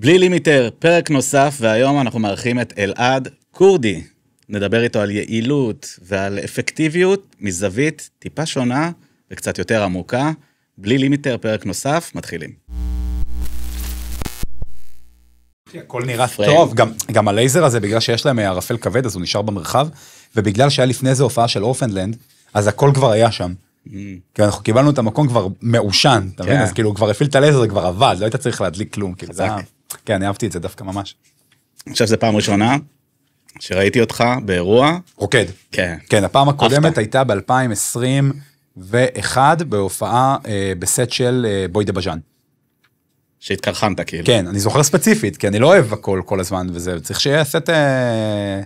בלי לימיטר, פרק נוסף, והיום אנחנו מארחים את אלעד כורדי. נדבר איתו על יעילות ועל אפקטיביות מזווית טיפה שונה וקצת יותר עמוקה. בלי לימיטר, פרק נוסף, מתחילים. הכל נראה פריים. טוב, גם, גם הלייזר הזה, בגלל שיש להם אה, ערפל כבד, אז הוא נשאר במרחב, ובגלל שהיה לפני זה הופעה של אורפנדלנד, אז הכל כבר היה שם. Mm. כי אנחנו קיבלנו את המקום כבר מעושן, אתה מבין? כן. אז כאילו, הוא כבר הפעיל את הלייזר, זה כבר עבד, לא היית צריך להדליק כלום, כאילו, זה היה... כן, אהבתי את זה דווקא ממש. אני חושב שזו פעם ראשונה שראיתי אותך באירוע. רוקד. כן. כן, הפעם הקודמת הייתה ב-2021 בהופעה אה, בסט של אה, בוי דה בז'אן. שהתקרחנת כאילו. כן, אני זוכר ספציפית, כי אני לא אוהב הכל כל הזמן וזה, צריך שיהיה סט, אה,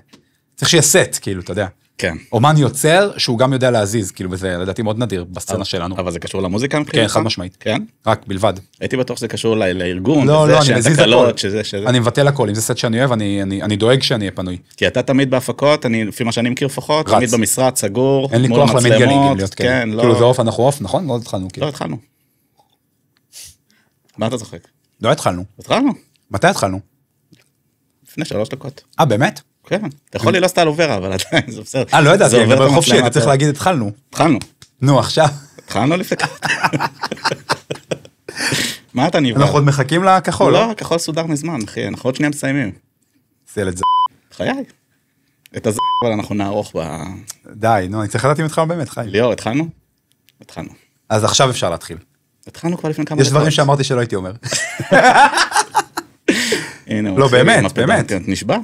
צריך שיהיה סט, כאילו, אתה יודע. כן. אומן יוצר שהוא גם יודע להזיז, כאילו, וזה לדעתי מאוד נדיר בסצנה שלנו. אבל זה קשור למוזיקה מבחינתך? כן, חד משמעית. כן? רק, בלבד. הייתי בטוח שזה קשור לארגון, לא, לא, אני מזיז הכל. שזה, שזה... אני מבטל הכל, אם זה סט שאני אוהב, אני, אני, אני דואג שאני אהיה פנוי. כי אתה תמיד בהפקות, אני, לפי מה שאני מכיר לפחות, תמיד במשרד, סגור, אין לי כוח למתגלים, להיות כן, כן, לא... כאילו זה עוף, אנחנו עוף, נכון? לא התחלנו. כאילו. לא התחלנו. מה אתה צוחק? לא התחלנו. התחלנו. מתי התחלנו? לפני שלוש דקות. אה, באמת? כן, אתה יכול ללעוס את האלוברה, אבל עדיין זה בסדר. אה, לא ידעתי, זה עובר חופשי, אתה צריך להגיד התחלנו. התחלנו. נו, עכשיו. התחלנו לפני מה אתה נבהל? אנחנו עוד מחכים לכחול. לא, הכחול לא? סודר מזמן, אחי, אנחנו עוד שנייה מסיימים. זה ילד זה. חיי. את הזה אבל אנחנו נערוך ב... די, נו, אני צריך לדעת אם התחלנו באמת, חיים. ליאור, התחלנו? התחלנו. אז עכשיו אפשר להתחיל. התחלנו כבר לפני כמה דקות. יש דברים שאמרתי שלא הייתי אומר. הנה, לא, באמת, באמת. נשבע?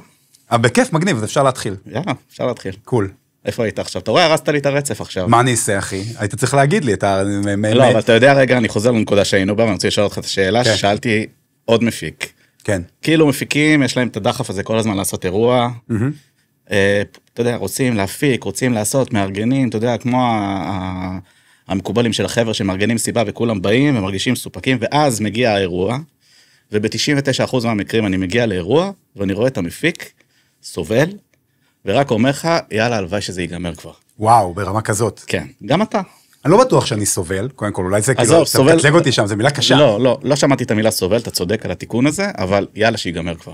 אה, בכיף, מגניב, אז אפשר להתחיל. יאללה, אפשר להתחיל. קול. איפה היית עכשיו? אתה רואה, הרסת לי את הרצף עכשיו. מה אני אעשה, אחי? היית צריך להגיד לי את ה... אה, לא, אבל אתה יודע, רגע, אני חוזר לנקודה שהיינו בה, ואני רוצה לשאול אותך את השאלה כן. ששאלתי עוד מפיק. כן. כאילו מפיקים, יש להם את הדחף הזה כל הזמן לעשות אירוע. אה, אתה יודע, רוצים להפיק, רוצים לעשות, מארגנים, אתה יודע, כמו המקובלים של החבר'ה שמארגנים סיבה וכולם באים ומרגישים מסופקים, ואז מגיע האירוע, וב-99% מהמקרים אני מגיע לאירוע, ואני רואה את המפיק, סובל, ורק אומר לך, יאללה, הלוואי שזה ייגמר כבר. וואו, ברמה כזאת. כן, גם אתה. אני לא בטוח שאני סובל, קודם כל, אולי זה כאילו, אתה סובל... מקטלג אותי שם, זו מילה קשה. לא, לא, לא שמעתי את המילה סובל, אתה צודק על התיקון הזה, אבל יאללה, שיגמר כבר.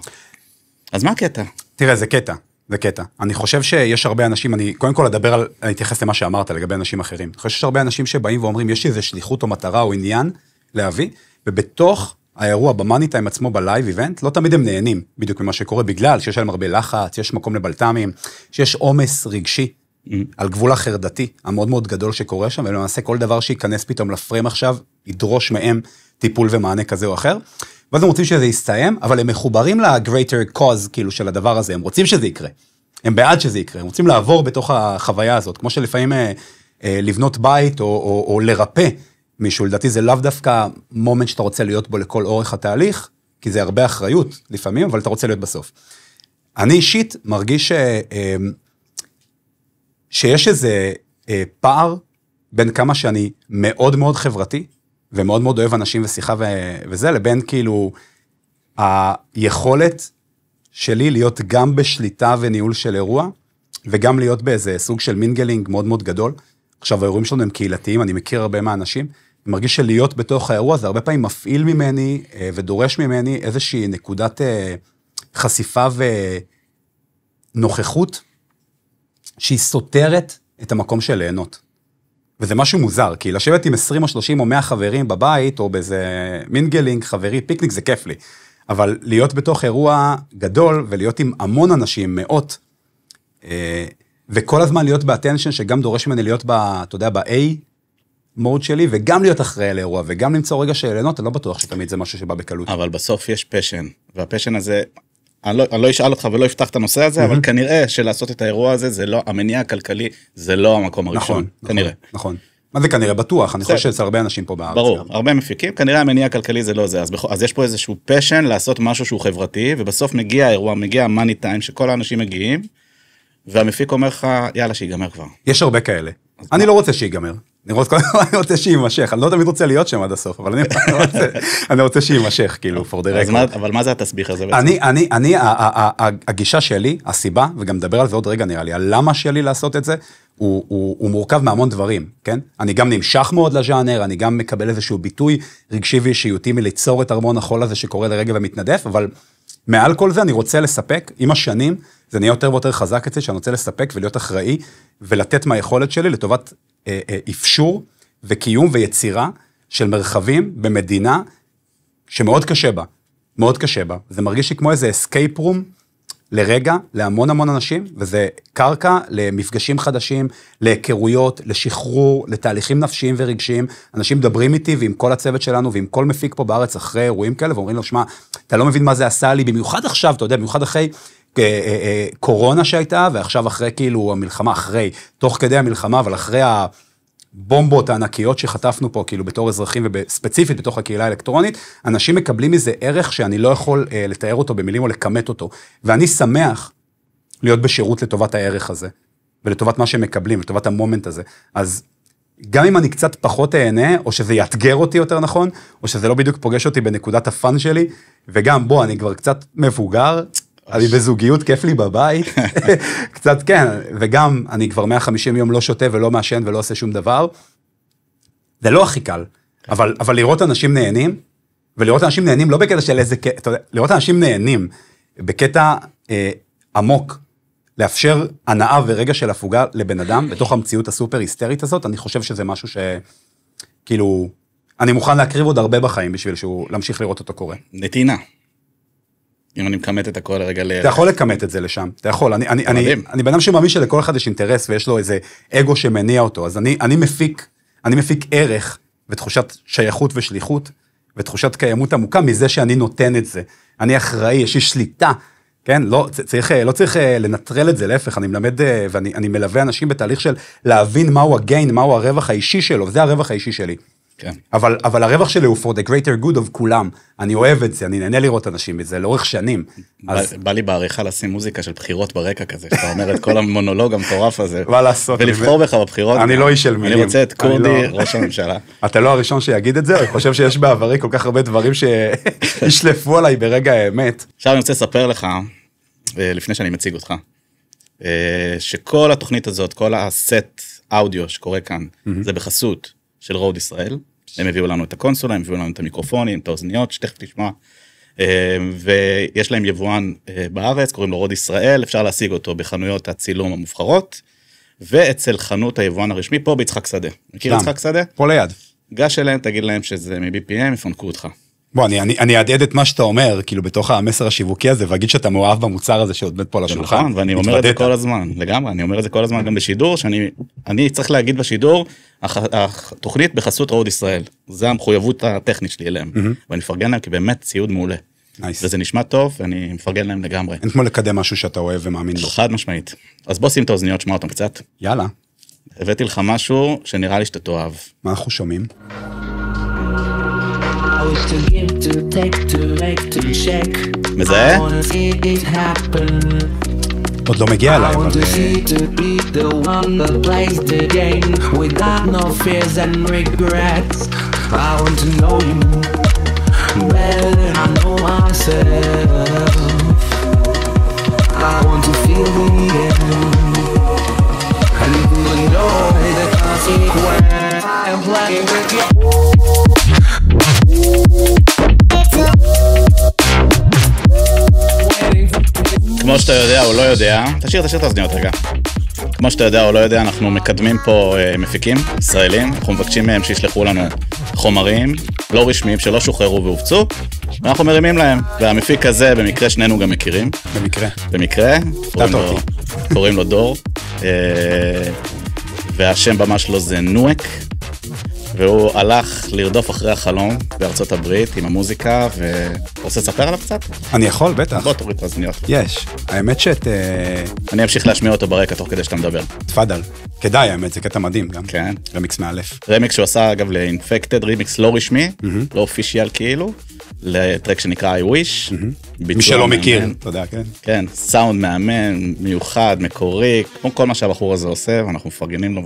אז מה הקטע? תראה, זה קטע, זה קטע. אני חושב שיש הרבה אנשים, אני קודם כל אדבר על, אני אתייחס למה שאמרת לגבי אנשים אחרים. אני חושב שיש הרבה אנשים שבאים ואומרים, יש לי איזה שליחות או מטרה או עניין להביא, ובתוך האירוע במאני טיים עצמו בלייב איבנט, לא תמיד הם נהנים בדיוק ממה שקורה, בגלל שיש להם הרבה לחץ, יש מקום לבלת"מים, שיש עומס רגשי על גבול החרדתי המאוד מאוד גדול שקורה שם, ולמעשה כל דבר שייכנס פתאום לפריים עכשיו, ידרוש מהם טיפול ומענה כזה או אחר. ואז הם רוצים שזה יסתיים, אבל הם מחוברים ל-greater cause כאילו של הדבר הזה, הם רוצים שזה יקרה. הם בעד שזה יקרה, הם רוצים לעבור בתוך החוויה הזאת, כמו שלפעמים אה, אה, לבנות בית או, או, או לרפא מישהו. לדעתי זה לאו דווקא מומנט שאתה רוצה להיות בו לכל אורך התהליך, כי זה הרבה אחריות לפעמים, אבל אתה רוצה להיות בסוף. אני אישית מרגיש ש, אה, אה, שיש איזה אה, פער בין כמה שאני מאוד מאוד חברתי, ומאוד מאוד אוהב אנשים ושיחה ו... וזה, לבין כאילו היכולת שלי להיות גם בשליטה וניהול של אירוע, וגם להיות באיזה סוג של מינגלינג מאוד מאוד גדול. עכשיו, האירועים שלנו הם קהילתיים, אני מכיר הרבה מהאנשים, אני מרגיש שלהיות בתוך האירוע זה הרבה פעמים מפעיל ממני אה, ודורש ממני איזושהי נקודת אה, חשיפה ונוכחות שהיא סותרת את המקום של ליהנות. וזה משהו מוזר, כי לשבת עם 20 או 30 או 100 חברים בבית, או באיזה מינגלינג, חברי, פיקניק, זה כיף לי. אבל להיות בתוך אירוע גדול ולהיות עם המון אנשים, מאות, אה, וכל הזמן להיות באטנשן, שגם דורש ממני להיות, ב, אתה יודע, ב-A מוד שלי, וגם להיות אחראי על האירוע, וגם למצוא רגע של ליהנות, אני לא בטוח שתמיד זה משהו שבא בקלות. אבל בסוף יש פשן, והפשן הזה, אני לא, אני לא אשאל אותך ולא אפתח את הנושא הזה, mm-hmm. אבל mhm. כנראה שלעשות את האירוע הזה, זה לא, המניע הכלכלי, זה לא המקום הראשון. נכון, נכון כנראה. נכון. מה זה כנראה בטוח, אני חושב שאצל הרבה אנשים פה בארץ. ברור, גם. הרבה מפיקים, כנראה המניע הכלכלי זה לא זה, אז, בכ... אז יש פה איזשהו פשן לעשות משהו שהוא חברתי, ובסוף מגיע האירוע, מגיע המאני טיים, שכל האנשים מגיעים, והמפיק אומר לך, יאללה, שיגמר כבר. יש הרבה כאלה. אני מה? לא רוצה שיגמר. לראות כל אני רוצה שיימשך, אני לא תמיד רוצה להיות שם עד הסוף, אבל אני רוצה שיימשך, כאילו, for the record. אבל מה זה התסביך הזה בעצם? אני, אני, הגישה שלי, הסיבה, וגם נדבר על זה עוד רגע נראה לי, הלמה שלי לעשות את זה, הוא, הוא, הוא מורכב מהמון דברים, כן? אני גם נמשך מאוד לז'אנר, אני גם מקבל איזשהו ביטוי רגשי ואישיותי מליצור את ארמון החול הזה שקורה לרגע ומתנדף, אבל מעל כל זה אני רוצה לספק, עם השנים זה נהיה יותר ויותר חזק אצלי, שאני רוצה לספק ולהיות אחראי, ולתת מהיכולת שלי לטובת אה, אה, אפשור וקיום ויצירה של מרחבים במדינה שמאוד קשה בה, מאוד קשה בה. זה מרגיש לי כמו איזה אסקייפ רום לרגע, להמון המון אנשים, וזה קרקע למפגשים חדשים, להיכרויות, לשחרור, לתהליכים נפשיים ורגשיים. אנשים מדברים איתי ועם כל הצוות שלנו ועם כל מפיק פה בארץ אחרי אירועים כאלה, ואומרים לו, שמע, אתה לא מבין מה זה עשה לי, במיוחד עכשיו, אתה יודע, במיוחד אחרי אה, אה, אה, קורונה שהייתה, ועכשיו אחרי כאילו המלחמה, אחרי, תוך כדי המלחמה, אבל אחרי הבומבות הענקיות שחטפנו פה, כאילו בתור אזרחים וספציפית בתוך הקהילה האלקטרונית, אנשים מקבלים מזה ערך שאני לא יכול אה, לתאר אותו במילים או לכמת אותו. ואני שמח להיות בשירות לטובת הערך הזה, ולטובת מה שהם מקבלים, לטובת המומנט הזה. אז גם אם אני קצת פחות אהנה, או שזה יאתגר אותי יותר נכון, או שזה לא בדיוק פוגש אותי בנקודת הפאן שלי, וגם בוא, אני כבר קצת מבוגר, אני אוקיי. בזוגיות, כיף לי בבית, קצת כן, וגם אני כבר 150 יום לא שותה ולא מעשן ולא עושה שום דבר. זה לא הכי קל, כן. אבל, אבל לראות אנשים נהנים, ולראות אנשים נהנים לא בקטע של איזה, קטע, לראות אנשים נהנים בקטע אה, עמוק, לאפשר הנאה ורגע של הפוגה לבן אדם בתוך המציאות הסופר היסטרית הזאת, אני חושב שזה משהו שכאילו, אני מוכן להקריב עוד הרבה בחיים בשביל שהוא, להמשיך לראות אותו קורה. נתינה. אם אני מכמת את הכל רגע ל... אתה יכול לכמת את זה לשם, אתה יכול. אני, אני, אני, אני בן אדם שמאמין שלכל אחד יש אינטרס ויש לו איזה אגו שמניע אותו, אז אני, אני מפיק, אני מפיק ערך ותחושת שייכות ושליחות ותחושת קיימות עמוקה מזה שאני נותן את זה. אני אחראי, יש לי שליטה, כן? לא צריך, לא צריך אה, לנטרל את זה, להפך, אני מלמד אה, ואני אני מלווה אנשים בתהליך של להבין מהו הגיין, מהו הרווח האישי שלו, וזה הרווח האישי שלי. כן. אבל, אבל הרווח שלי הוא for the greater good of כולם. אני אוהב את זה, אני נהנה לראות אנשים מזה לאורך שנים. אז... בא, בא לי בעריכה לשים מוזיקה של בחירות ברקע כזה, שאתה אומר את כל המונולוג המטורף הזה. מה לעשות? ולבחור בך בבחירות. אני לא איש של מילים. אני רוצה את קורדי, לא- ראש הממשלה. אתה לא הראשון שיגיד את זה, אני חושב שיש בעברי כל כך הרבה דברים שישלפו עליי ברגע האמת. עכשיו אני רוצה לספר לך, אה, לפני שאני מציג אותך, אה, שכל התוכנית הזאת, כל הסט אודיו שקורה כאן, זה בחסות. של רוד ישראל. הם הביאו לנו את הקונסולה, הם הביאו לנו את המיקרופונים, את האוזניות, שתכף תשמע. אה, ויש להם יבואן אה, בארץ, קוראים לו רוד ישראל, אפשר להשיג אותו בחנויות הצילום המובחרות, ואצל חנות היבואן הרשמי פה ביצחק שדה. מכיר יצחק שדה? פה ליד. גש אליהם, תגיד להם שזה מ-BPM, יפנקו אותך. בוא, אני, אני, אני אעדעד את מה שאתה אומר, כאילו, בתוך המסר השיווקי הזה, ואגיד שאתה מאוהב במוצר הזה שעוד מת פה על השולחן. נכון, ואני אומר את זה כל הזמן, לגמרי, אני אומר את זה כל הזמן גם בשידור, שאני צריך להגיד בשידור, התוכנית בחסות ראוד ישראל, זה המחויבות הטכנית שלי אליהם, mm-hmm. ואני מפרגן להם כי באמת ציוד מעולה. Nice. וזה נשמע טוב, ואני מפרגן להם לגמרי. אין כמו לקדם משהו שאתה אוהב ומאמין לו. חד משמעית. אז בוא שים את האוזניות, שמע אותם קצת. יאללה. הבאתי לך משהו שנראה לי שאתה תאהב. מה אנחנו שומעים? was to give, to take, to make, to check. מזהה? עוד לא מגיע אליי, אבל... I want to know you better than I know myself. I want to feel the end and even know the consequence. I'm playing with you. כמו שאתה יודע או לא יודע, תשאיר, תשאיר את האוזניות רגע. כמו שאתה יודע או לא יודע, אנחנו מקדמים פה אה, מפיקים ישראלים, אנחנו מבקשים מהם שישלחו לנו חומרים לא רשמיים שלא שוחררו והופצו, ואנחנו מרימים להם. והמפיק הזה, במקרה שנינו גם מכירים. במקרה. במקרה. קוראים לו, קוראים לו דור. אה, והשם במה שלו לא זה נואק, והוא הלך לרדוף אחרי החלום בארצות הברית עם המוזיקה, ואתה רוצה לספר עליו קצת? אני יכול, בטח. בוא תוריד את האוזניות. יש. האמת שאת... אה, אני אמשיך להשמיע אותו ברקע תוך כדי שאתה מדבר. תפאדל. כדאי, האמת, זה קטע מדהים גם. כן. רמיקס מאלף. רמיקס שהוא עשה, אגב, לאינפקטד, רמיקס לא רשמי, לא אופישיאל כאילו, לטרק שנקרא I wish. מי שלא מכיר, אתה יודע, כן. כן, סאונד מאמן, מיוחד, מקורי, כמו כל מה שהבחור הזה עושה, ואנחנו מפרגנים לו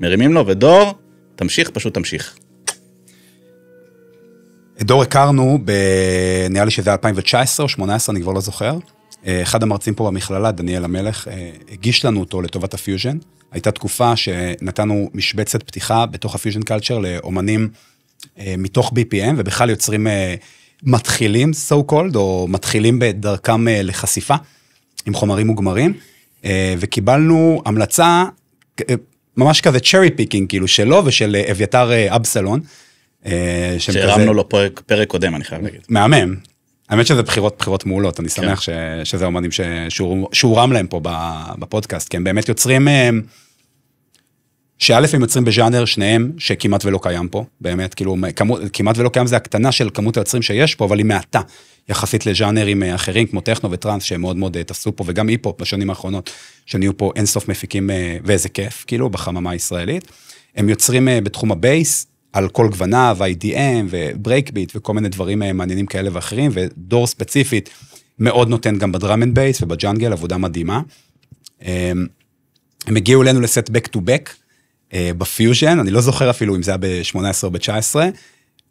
ומרימים לו, ודור, תמשיך, פשוט תמשיך. את דור הכרנו, ב... נראה לי שזה 2019 או 2018, אני כבר לא זוכר. אה, אחד המרצים פה במכללה, דניאל המלך, אה, הגיש לנו אותו לטובת הפיוז'ן. הייתה תקופה שנתנו משבצת פתיחה בתוך הפיוז'ן קלצ'ר לאומנים אה, מתוך BPM, ובכלל יוצרים מתחילים, so called, או מתחילים בדרכם לחשיפה עם חומרים מוגמרים, וקיבלנו המלצה, ממש כזה צ'רי פיקינג, כאילו שלו ושל אה, אביתר אה, אבסלון. אה, שהרמנו כזה... לו פרק, פרק קודם, אני חייב להגיד. מהמם. האמת שזה בחירות, בחירות מעולות, אני כן. שמח כן. ש, שזה אומנים ששורם להם פה בפודקאסט, כי הם באמת יוצרים... שא' הם יוצרים בז'אנר, שניהם, שכמעט ולא קיים פה, באמת, כאילו, כמות, כמעט ולא קיים זה הקטנה של כמות היוצרים שיש פה, אבל היא מעטה, יחסית לז'אנרים אה, אחרים, כמו טכנו וטראנס, שהם מאוד מאוד אה, תפסו פה, וגם היפ-הופ בשנים האחרונות, שנהיו פה אינסוף מפיקים, אה, ואיזה כיף, כאילו, בחממה הישראלית. הם יוצרים בתחום הבייס, על כל גווניו, IDM וברייק ביט וכל מיני דברים מעניינים כאלה ואחרים, ודור ספציפית מאוד נותן גם בדראם אנד בייס ובג'אנגל, עבודה מדהימה. הם הגיעו אלינו לסט back to back, אה, בפיוז'ן, אני לא זוכר אפילו אם זה היה ב-18 או ב-19,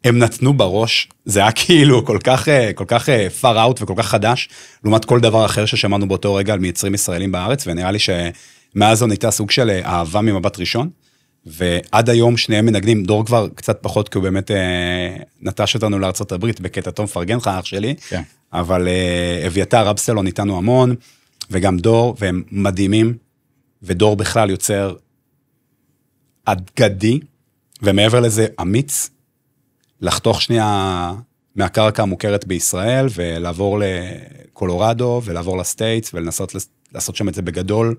הם נתנו בראש, זה היה כאילו כל כך, אה, כל כך אה, far out וכל כך חדש, לעומת כל דבר אחר ששמענו באותו רגע על מייצרים ישראלים בארץ, ונראה לי שמאז זו נהייתה סוג של אהבה ממבט ראשון, ועד היום שניהם מנגנים, דור כבר קצת פחות, כי הוא באמת אה, נטש אותנו לארה"ב בקטע טוב מפרגן לך, אח שלי, כן. אבל אה, אביתר אבסלון איתנו המון, וגם דור, והם מדהימים, ודור בכלל יוצר אגדי, ומעבר לזה אמיץ, לחתוך שנייה מהקרקע המוכרת בישראל ולעבור לקולורדו ולעבור לסטייטס ולנסות לעשות שם את זה בגדול.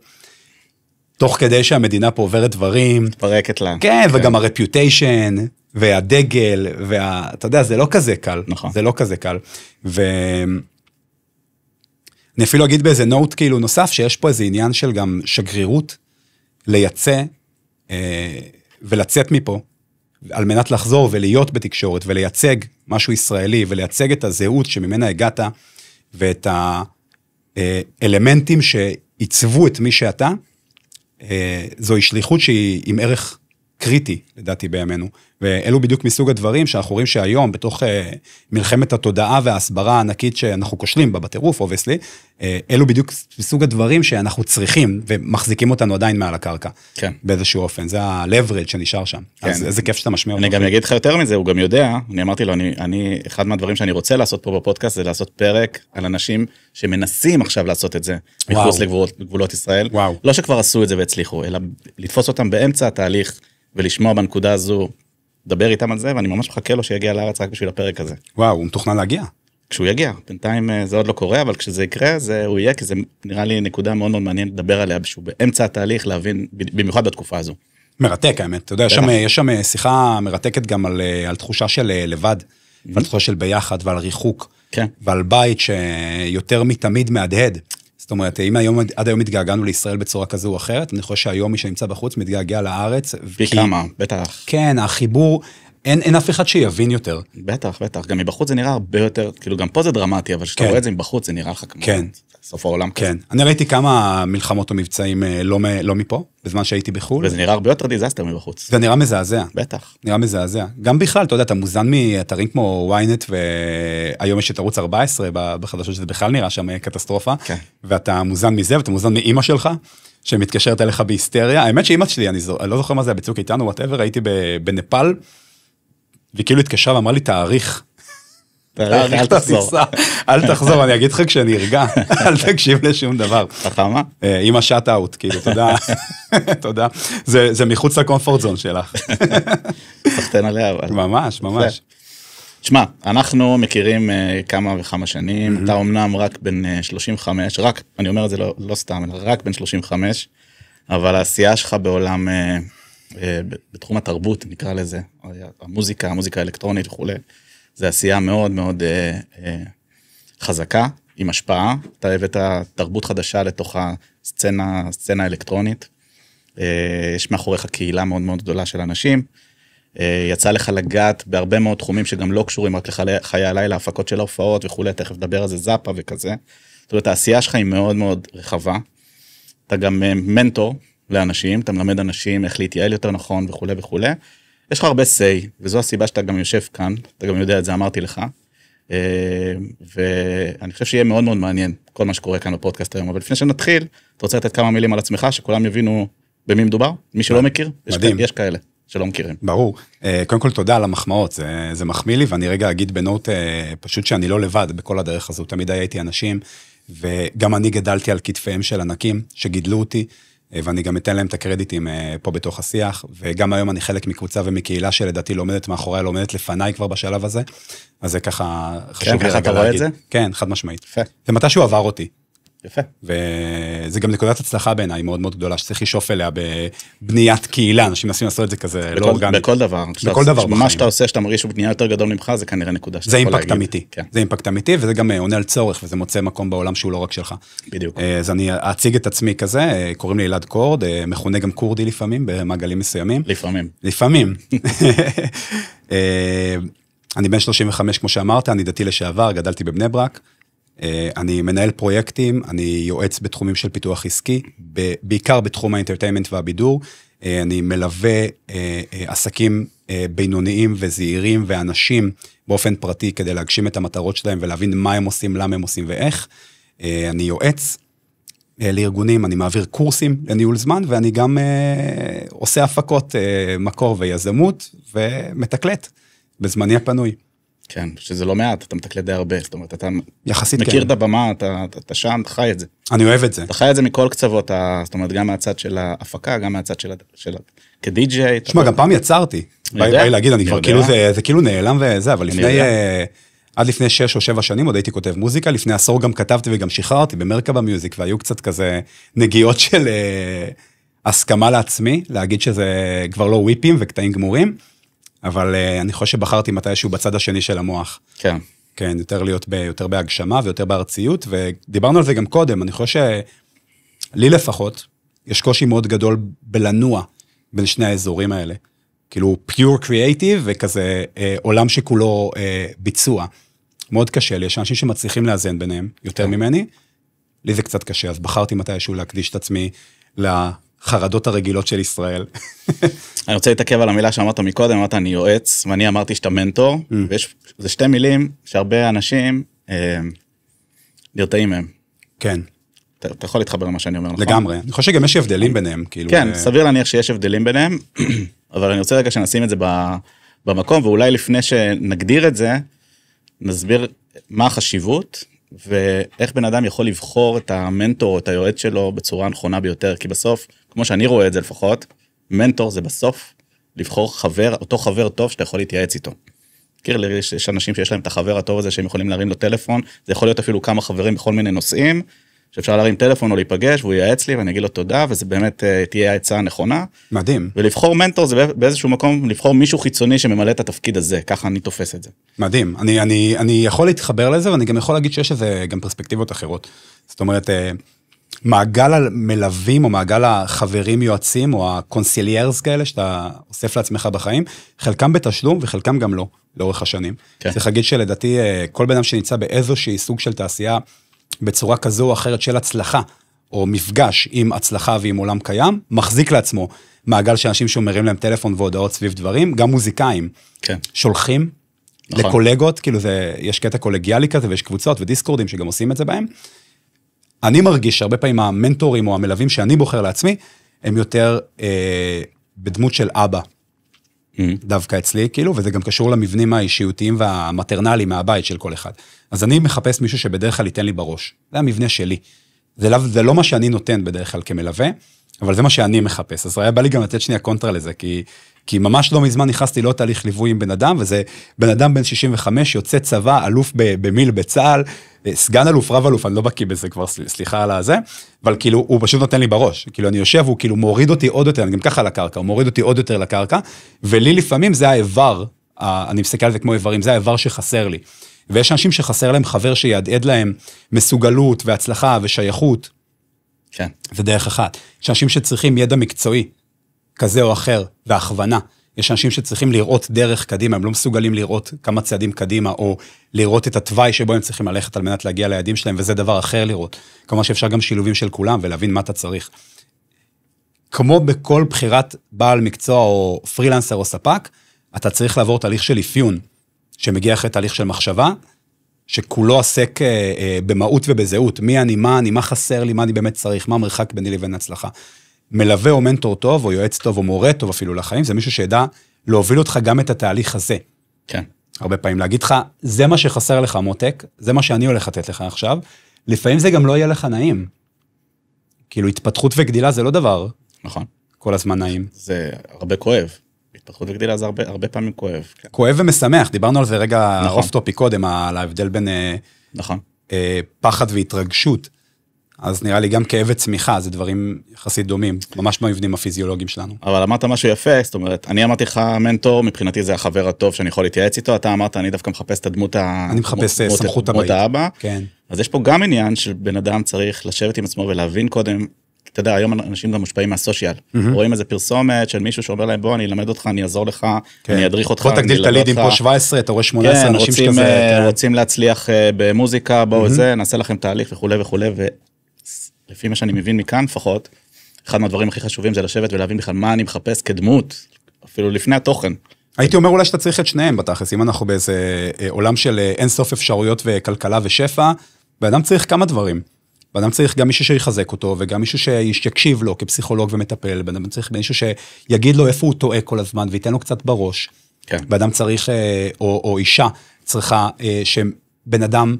תוך כדי שהמדינה פה עוברת דברים. מתפרקת לה. כן, כן. וגם הרפיוטיישן, והדגל, וה... אתה יודע, זה לא כזה קל. נכון. זה לא כזה קל. ו... אני אפילו אגיד באיזה נוט כאילו נוסף, שיש פה איזה עניין של גם שגרירות, לייצא אה, ולצאת מפה, על מנת לחזור ולהיות בתקשורת ולייצג משהו ישראלי ולייצג את הזהות שממנה הגעת ואת האלמנטים שעיצבו את מי שאתה, אה, זוהי שליחות שהיא עם ערך קריטי, לדעתי, בימינו. ואלו בדיוק מסוג הדברים שאנחנו רואים שהיום, בתוך אה, מלחמת התודעה וההסברה הענקית שאנחנו כושלים בה, בטירוף, אובייסלי, אה, אלו בדיוק מסוג הדברים שאנחנו צריכים ומחזיקים אותנו עדיין מעל הקרקע. כן. באיזשהו אופן, זה ה-leverage שנשאר שם. כן. אז איזה כיף שאתה משמיע אותו. אני גם אגיד לך יותר מזה, הוא גם יודע, אני אמרתי לו, אני, אני, אחד מהדברים שאני רוצה לעשות פה בפודקאסט זה לעשות פרק על אנשים שמנסים עכשיו לעשות את זה, מחוץ לגבולות ישראל. וואו. לא שכבר עשו את זה והצליחו, אלא לתפוס אותם באמצע התהליך. ולשמוע בנקודה הזו, דבר איתם על זה, ואני ממש מחכה לו שיגיע לארץ רק בשביל הפרק הזה. וואו, הוא מתוכנן להגיע. כשהוא יגיע, בינתיים אה, זה עוד לא קורה, אבל כשזה יקרה זה הוא יהיה, כי זה נראה לי נקודה מאוד מאוד מעניינת לדבר עליה, שהוא באמצע התהליך להבין, במיוחד בתקופה הזו. מרתק האמת, אתה יודע, יש שם, יש שם אה, שיחה מרתקת גם על, אה, על תחושה של לבד, mm-hmm. ועל תחושה של ביחד ועל ריחוק, כן. ועל בית שיותר מתמיד מהדהד. זאת אומרת, אם היום, עד היום התגעגענו לישראל בצורה כזו או אחרת, אני חושב שהיום מי שנמצא בחוץ מתגעגע לארץ. פי כי... כמה, בטח. כן, החיבור, אין, אין אף אחד שיבין יותר. בטח, בטח. גם מבחוץ זה נראה הרבה יותר, כאילו גם פה זה דרמטי, אבל כשאתה כן. רואה את זה מבחוץ זה נראה לך כמו... כן, סוף העולם. כן, כזה. אני ראיתי כמה מלחמות או מבצעים אה, לא, לא מפה, בזמן שהייתי בחו"ל. וזה נראה הרבה יותר דיזסטר מבחוץ. זה נראה מזעזע. בטח. נראה מזעזע. גם בכלל, אתה יודע, אתה מוזן מאתרים כמו ynet, והיום יש את ערוץ 14 בחדשות, שזה בכלל נראה שם אה, קטסטרופה. כן. ואתה מוזן מזה, ואתה מוזן מאימא שלך. שמתקשרת אליך בהיסטריה, האמת שאימא שלי, אני, זו, אני לא זוכר מה זה היה בצוק איתנו, וואטאבר, הייתי בנפאל, והיא כאילו התקשרה ואמרה לי תאריך אל תחזור. אל תחזור, אני אגיד לך כשאני ארגע, אל תקשיב לשום דבר. חכמה. עם השאט אאוט, כאילו, תודה. תודה. זה מחוץ לקומפורט זון שלך. סחטיין עליה, אבל. ממש, ממש. תשמע, אנחנו מכירים אה, כמה וכמה שנים, mm-hmm. אתה אמנם רק בן 35, אה, רק, אני אומר את זה לא, לא סתם, רק בן 35, אבל העשייה שלך בעולם, אה, בתחום התרבות, נקרא לזה, המוזיקה, המוזיקה האלקטרונית וכולי, זו עשייה מאוד מאוד אה, אה, חזקה, עם השפעה. אתה הבאת תרבות חדשה לתוך הסצנה, הסצנה האלקטרונית. אה, יש מאחוריך קהילה מאוד מאוד גדולה של אנשים. אה, יצא לך לגעת בהרבה מאוד תחומים שגם לא קשורים רק לחיי הלילה, הפקות של ההופעות וכולי, תכף נדבר על זה זאפה וכזה. זאת אומרת, העשייה שלך היא מאוד מאוד רחבה. אתה גם אה, מנטור לאנשים, אתה מלמד אנשים איך להתייעל יותר נכון וכולי וכולי. יש לך הרבה say, וזו הסיבה שאתה גם יושב כאן, אתה גם יודע את זה, אמרתי לך. אה, ואני חושב שיהיה מאוד מאוד מעניין כל מה שקורה כאן בפודקאסט היום, אבל לפני שנתחיל, אתה רוצה לתת כמה מילים על עצמך, שכולם יבינו במי מדובר? מי שלא מכיר, יש, יש כאלה. שלא מכירים. ברור. אה, קודם כל תודה על המחמאות, זה, זה מחמיא לי, ואני רגע אגיד בנוט אה, פשוט שאני לא לבד בכל הדרך הזו, תמיד הייתי אנשים, וגם אני גדלתי על כתפיהם של ענקים שגידלו אותי, אה, ואני גם אתן להם את הקרדיטים אה, פה בתוך השיח, וגם היום אני חלק מקבוצה ומקהילה שלדעתי לומדת מאחוריי, לומדת לפניי כבר בשלב הזה, אז זה ככה חשוב כן, לי רגע להגיד. כן, ככה אתה רואה את זה? כן, חד משמעית. יפה. ומתישהו עבר אותי. יפה. וזה גם נקודת הצלחה בעיניי מאוד מאוד גדולה שצריך לשאוף אליה בבניית קהילה, אנשים מנסים לעשות את זה כזה לא בכל, לא אורגני. בכל דבר. בכל דבר בחיים. מה שאתה עושה, שאתה מרגיש בבנייה יותר גדול ממך, זה כנראה נקודה שאתה יכול להגיד. זה אימפקט אמיתי, כן. זה אימפקט אמיתי וזה גם אה, עונה על צורך וזה מוצא מקום בעולם שהוא לא רק שלך. בדיוק. אה, אז אני אציג את עצמי כזה, אה, קוראים לי אלעד קורד, מכונה גם כורדי לפעמים במעגלים מסוימים. לפעמים. לפעמים. אני בן 35 כמו שאמרת, אני דתי לשעבר, גדלתי בבני ברק. אה, אני מנהל פרויקטים, אני יועץ בתחומים של פיתוח עסקי, בעיקר בתחום האינטרטיימנט והבידור. אה, אני מלווה אה, עסקים בינוניים וזעירים ואנשים באופן פרטי כדי להגשים את המטרות שלהם ולהבין מה הם עושים, למה הם עושים ואיך. אני יועץ לארגונים, אני מעביר קורסים לניהול זמן, ואני גם עושה הפקות מקור ויזמות ומתקלט בזמני הפנוי. כן, שזה לא מעט, אתה מתקלט די הרבה, זאת אומרת, אתה יחסית מכיר כן. את הבמה, אתה, אתה, אתה שם, אתה חי את זה. אני אוהב את זה. אתה חי את זה מכל קצוות, ה, זאת אומרת, גם מהצד של ההפקה, גם מהצד של, של כדי-ג'יי. תשמע, גם פעם יצרתי. בא לי להגיד, אני כבר יודע. כאילו, זה, זה כאילו נעלם וזה, אבל לפני, אה, עד לפני 6 או 7 שנים עוד הייתי כותב מוזיקה, לפני עשור גם כתבתי וגם שחררתי במרקבה מיוזיק, והיו קצת כזה נגיעות של אה, הסכמה לעצמי, להגיד שזה כבר לא וויפים וקטעים גמורים. אבל uh, אני חושב שבחרתי מתישהו בצד השני של המוח. כן. כן, יותר להיות ב, יותר בהגשמה ויותר בארציות, ודיברנו על זה גם קודם, אני חושב שלי לפחות, יש קושי מאוד גדול בלנוע בין שני האזורים האלה. כאילו pure creative וכזה אה, עולם שכולו אה, ביצוע. מאוד קשה לי, יש אנשים שמצליחים לאזן ביניהם יותר כן. ממני, לי זה קצת קשה, אז בחרתי מתישהו להקדיש את עצמי החרדות הרגילות של ישראל. אני רוצה להתעכב על המילה שאמרת מקודם, אמרת אני יועץ, ואני אמרתי שאתה מנטור, mm. ויש, זה שתי מילים שהרבה אנשים אה, נרתעים מהם. כן. אתה, אתה יכול להתחבר למה שאני אומר, לגמרי. נכון? לגמרי. אני חושב שגם יש הבדלים ביניהם, כאילו... כן, אה... סביר להניח שיש הבדלים ביניהם, אבל אני רוצה רגע שנשים את זה ב, במקום, ואולי לפני שנגדיר את זה, נסביר מה החשיבות ואיך בן אדם יכול לבחור את המנטור, או את היועץ שלו בצורה הנכונה ביותר, כי בסוף, כמו שאני רואה את זה לפחות, מנטור זה בסוף לבחור חבר, אותו חבר טוב שאתה יכול להתייעץ איתו. מכיר, לי, יש אנשים שיש להם את החבר הטוב הזה שהם יכולים להרים לו טלפון, זה יכול להיות אפילו כמה חברים בכל מיני נושאים, שאפשר להרים טלפון או להיפגש והוא ייעץ לי ואני אגיד לו תודה וזה באמת אה, תהיה העצה הנכונה. מדהים. ולבחור מנטור זה באיזשהו מקום לבחור מישהו חיצוני שממלא את התפקיד הזה ככה אני תופס את זה. מדהים אני אני אני יכול להתחבר לזה ואני גם יכול להגיד שיש לזה גם פרספקטיבות אחרות. זאת אומרת אה, מעגל המלווים או מעגל החברים יועצים או הקונסיליירס כאלה שאתה אוסף לעצמך בחיים חלקם בתשלום וחלקם גם לא לאורך השנים. כן. צריך להגיד שלדעתי אה, כל בן אדם שנמצא באיזושהי סוג של תעשייה. בצורה כזו או אחרת של הצלחה, או מפגש עם הצלחה ועם עולם קיים, מחזיק לעצמו מעגל של אנשים שומרים להם טלפון והודעות סביב דברים, גם מוזיקאים. כן. שולחים נכון. לקולגות, כאילו זה, יש קטע קולגיאלי כזה ויש קבוצות ודיסקורדים שגם עושים את זה בהם. אני מרגיש שהרבה פעמים המנטורים או המלווים שאני בוחר לעצמי, הם יותר אה, בדמות של אבא. mm-hmm. דווקא אצלי, כאילו, וזה גם קשור למבנים האישיותיים והמטרנליים מהבית של כל אחד. אז אני מחפש מישהו שבדרך כלל ייתן לי בראש. זה המבנה שלי. זה לא, זה לא מה שאני נותן בדרך כלל כמלווה. אבל זה מה שאני מחפש. אז היה בא לי גם לתת שנייה קונטרה לזה, כי, כי ממש לא מזמן נכנסתי לעוד תהליך ליווי עם בן אדם, וזה בן אדם בן 65, יוצא צבא, אלוף במיל בצה"ל, אה, סגן אלוף, רב אלוף, אני לא בקיא בזה כבר, סליחה על הזה, אבל כאילו, הוא פשוט נותן לי בראש. כאילו, אני יושב, הוא כאילו מוריד אותי עוד יותר, אני גם ככה לקרקע, הוא מוריד אותי עוד יותר לקרקע, ולי לפעמים זה האיבר, אני מסתכל על זה כמו איברים, זה האיבר שחסר לי. ויש אנשים שחסר להם חבר שיהדהד להם מסוגלות והצלחה ושייכות. כן. זה דרך אחת. יש אנשים שצריכים ידע מקצועי, כזה או אחר, והכוונה. יש אנשים שצריכים לראות דרך קדימה, הם לא מסוגלים לראות כמה צעדים קדימה, או לראות את התוואי שבו הם צריכים ללכת על מנת להגיע ליעדים שלהם, וזה דבר אחר לראות. כמובן שאפשר גם שילובים של כולם ולהבין מה אתה צריך. כמו בכל בחירת בעל מקצוע או פרילנסר או ספק, אתה צריך לעבור תהליך של אפיון, שמגיע אחרי תהליך של מחשבה, שכולו עסק אה, אה, במהות ובזהות, מי אני, מה אני, מה חסר לי, מה אני באמת צריך, מה המרחק ביני לבין הצלחה. מלווה או מנטור טוב, או יועץ טוב, או מורה טוב אפילו לחיים, זה מישהו שידע להוביל אותך גם את התהליך הזה. כן. הרבה פעמים להגיד לך, זה מה שחסר לך מותק, זה מה שאני הולך לתת לך עכשיו. לפעמים זה גם לא יהיה לך נעים. כאילו, התפתחות וגדילה זה לא דבר. נכון. כל הזמן נעים. זה הרבה כואב. התפתחות וגדילה זה הרבה, הרבה פעמים כואב. כן. כואב ומשמח, דיברנו על זה רגע נכון. אוף טופי קודם, על ההבדל בין אה, נכון. אה, פחד והתרגשות. אז נראה לי גם כאב וצמיחה זה דברים יחסית דומים, ממש במבנים הפיזיולוגיים שלנו. אבל אמרת משהו יפה, זאת אומרת, אני אמרתי לך מנטור, מבחינתי זה החבר הטוב שאני יכול להתייעץ איתו, אתה אמרת אני דווקא מחפש את הדמות ה... אני מחפש אה, סמכות הבית. האבא. כן. אז יש פה גם עניין שבן אדם צריך לשבת עם עצמו ולהבין קודם אתה יודע, היום אנשים גם מושפעים מהסושיאל. Mm-hmm. רואים איזה פרסומת של מישהו שאומר להם, בוא, אני אלמד אותך, אני אעזור לך, כן. אני אדריך אותך, אני אלמד אותך. בוא תגדיל את הלידים פה 17, אתה רואה 18 כן, אנשים רוצים, שכזה. אה, כן, רוצים להצליח אה, במוזיקה, בואו mm-hmm. זה, נעשה לכם תהליך וכולי וכולי, ולפי מה שאני מבין מכאן לפחות, אחד מהדברים הכי חשובים זה לשבת ולהבין בכלל מה אני מחפש כדמות, אפילו לפני התוכן. הייתי אומר אולי שאתה צריך את שניהם בתכלס, אם אנחנו באיזה אה, עולם של אינסוף אפשרויות וכלכלה ושפע, בן אדם צריך כמה דברים. בן אדם צריך גם מישהו שיחזק אותו, וגם מישהו שיקשיב לו כפסיכולוג ומטפל, בן אדם צריך מישהו שיגיד לו איפה הוא טועה כל הזמן, וייתן לו קצת בראש. כן. בן אדם צריך, אה, או, או אישה צריכה, אה, שבן אדם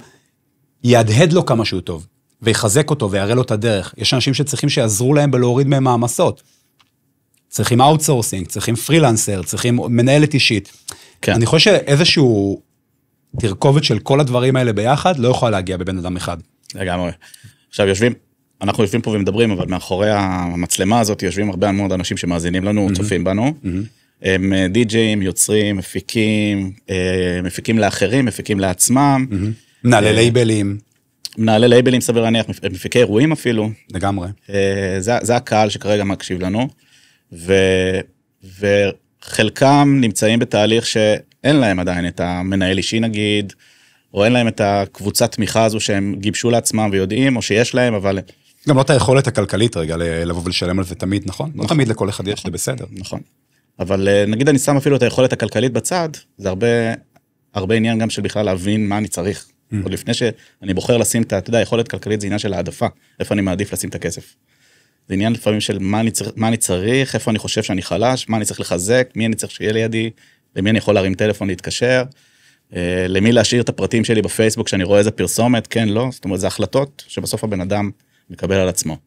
יהדהד לו כמה שהוא טוב, ויחזק אותו, ויראה לו את הדרך. יש אנשים שצריכים שיעזרו להם בלהוריד מהם מעמסות. צריכים אאוטסורסינג, צריכים פרילנסר, צריכים מנהלת אישית. כן. אני חושב שאיזשהו תרכובת של כל הדברים האלה ביחד לא יכולה להגיע בבן אדם אחד. לגמרי. עכשיו יושבים, אנחנו יושבים פה ומדברים, אבל מאחורי המצלמה הזאת יושבים הרבה מאוד אנשים שמאזינים לנו, mm-hmm. צופים בנו. Mm-hmm. הם אה, די-ג'אים, יוצרים, מפיקים, אה, מפיקים לאחרים, מפיקים לעצמם. Mm-hmm. מנהלי אה, לייבלים. מנהלי לייבלים, סביר להניח, מפיקי אירועים אפילו. לגמרי. זה, זה הקהל שכרגע מקשיב לנו, ו, וחלקם נמצאים בתהליך שאין להם עדיין את המנהל אישי נגיד, או אין להם את הקבוצת תמיכה הזו שהם גיבשו לעצמם ויודעים, או שיש להם, אבל... גם לא את היכולת הכלכלית רגע לבוא ולשלם על זה תמיד, נכון? נכון. לא תמיד לכל אחד יש, זה בסדר. נכון. אבל אה, נגיד אני שם אפילו את היכולת הכלכלית בצד, זה הרבה, הרבה עניין גם של בכלל להבין מה אני צריך. Mm. עוד לפני שאני בוחר לשים את, ה... אתה יודע, יכולת כלכלית זה עניין של העדפה, איפה אני מעדיף לשים את הכסף. זה עניין לפעמים של מה אני, צריך, מה אני צריך, איפה אני חושב שאני חלש, מה אני צריך לחזק, מי אני צריך שיהיה לידי, למי אני יכול להרים טלפון להתקשר. אה, למי להשאיר את הפרטים שלי בפייסבוק כשאני רואה איזה פרסומת, כן, לא, זאת אומרת, זה החלטות שבסוף הבן אדם מקבל על עצמו.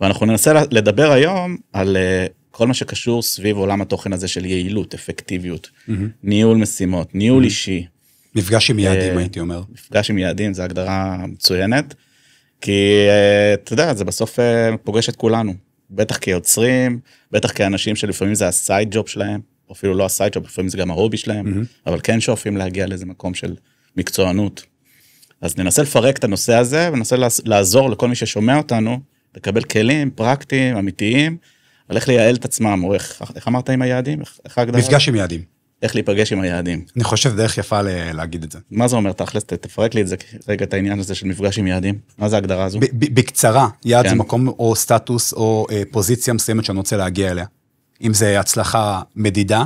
ואנחנו ננסה לדבר היום על אה, כל מה שקשור סביב עולם התוכן הזה של יעילות, אפקטיביות, mm-hmm. ניהול משימות, ניהול mm-hmm. אישי. מפגש עם אה, יעדים, uh, הייתי אומר. מפגש עם יעדים, זו הגדרה מצוינת, כי uh, אתה יודע, זה בסוף uh, פוגש את כולנו, בטח כיוצרים, בטח כאנשים שלפעמים זה הסייד ג'וב שלהם. אפילו לא הסייד שופ, לפעמים זה גם ההובי שלהם, mm-hmm. אבל כן שואפים להגיע לאיזה מקום של מקצוענות. אז ננסה לפרק את הנושא הזה וננסה לעזור לכל מי ששומע אותנו לקבל כלים פרקטיים אמיתיים על איך לייעל את עצמם או איך, איך אמרת עם היעדים איך, איך ההגדרה? מפגש עם יעדים. איך להיפגש עם היעדים. אני חושב דרך יפה ל- להגיד את זה. מה זה אומר תכלס תפרק לי את זה רגע את העניין הזה של מפגש עם יעדים מה זה ההגדרה הזו? ב- ב- בקצרה יעד כן. זה מקום או סטטוס או אה, פוזיציה מסוימת שאני רוצה להגיע אליה. אם זה הצלחה מדידה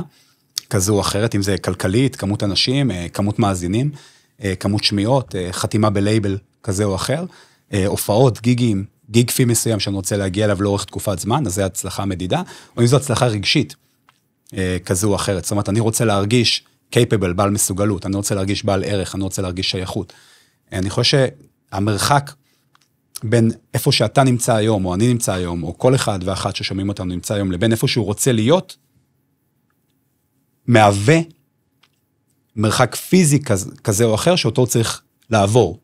כזו או אחרת, אם זה כלכלית, כמות אנשים, אה, כמות מאזינים, אה, כמות שמיעות, אה, חתימה בלייבל כזה או אחר, הופעות, גיגים, גיג פי מסוים שאני רוצה להגיע אליו לאורך תקופת זמן, אז זה הצלחה מדידה, או אם זו הצלחה רגשית כזו או אחרת. זאת אומרת, אני רוצה להרגיש capable, בעל מסוגלות, אני רוצה להרגיש בעל ערך, אני רוצה להרגיש שייכות. אני חושב שהמרחק בין איפה שאתה נמצא היום, או אני נמצא היום, או כל אחד ואחת ששומעים אותנו נמצא היום, לבין איפה שהוא רוצה להיות, מהווה מרחק פיזי כזה, כזה או אחר שאותו צריך לעבור.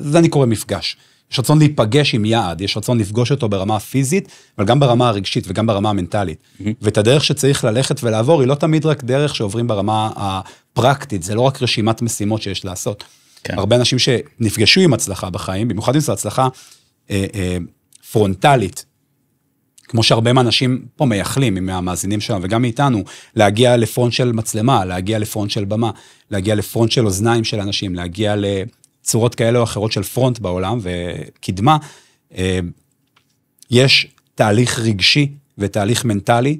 זה אני קורא מפגש. יש רצון להיפגש עם יעד, יש רצון לפגוש אותו ברמה הפיזית, אבל גם ברמה הרגשית וגם ברמה המנטלית. Mm-hmm. ואת הדרך שצריך ללכת ולעבור היא לא תמיד רק דרך שעוברים ברמה הפרקטית, זה לא רק רשימת משימות שיש לעשות. כן. הרבה אנשים שנפגשו עם הצלחה בחיים, במיוחד אם זו הצלחה אה, אה, פרונטלית, כמו שהרבה מהאנשים פה מייחלים, מהמאזינים שלנו וגם מאיתנו, להגיע לפרונט של מצלמה, להגיע לפרונט של במה, להגיע לפרונט של אוזניים של אנשים, להגיע לצורות כאלה או אחרות של פרונט בעולם וקדמה. אה, יש תהליך רגשי ותהליך מנטלי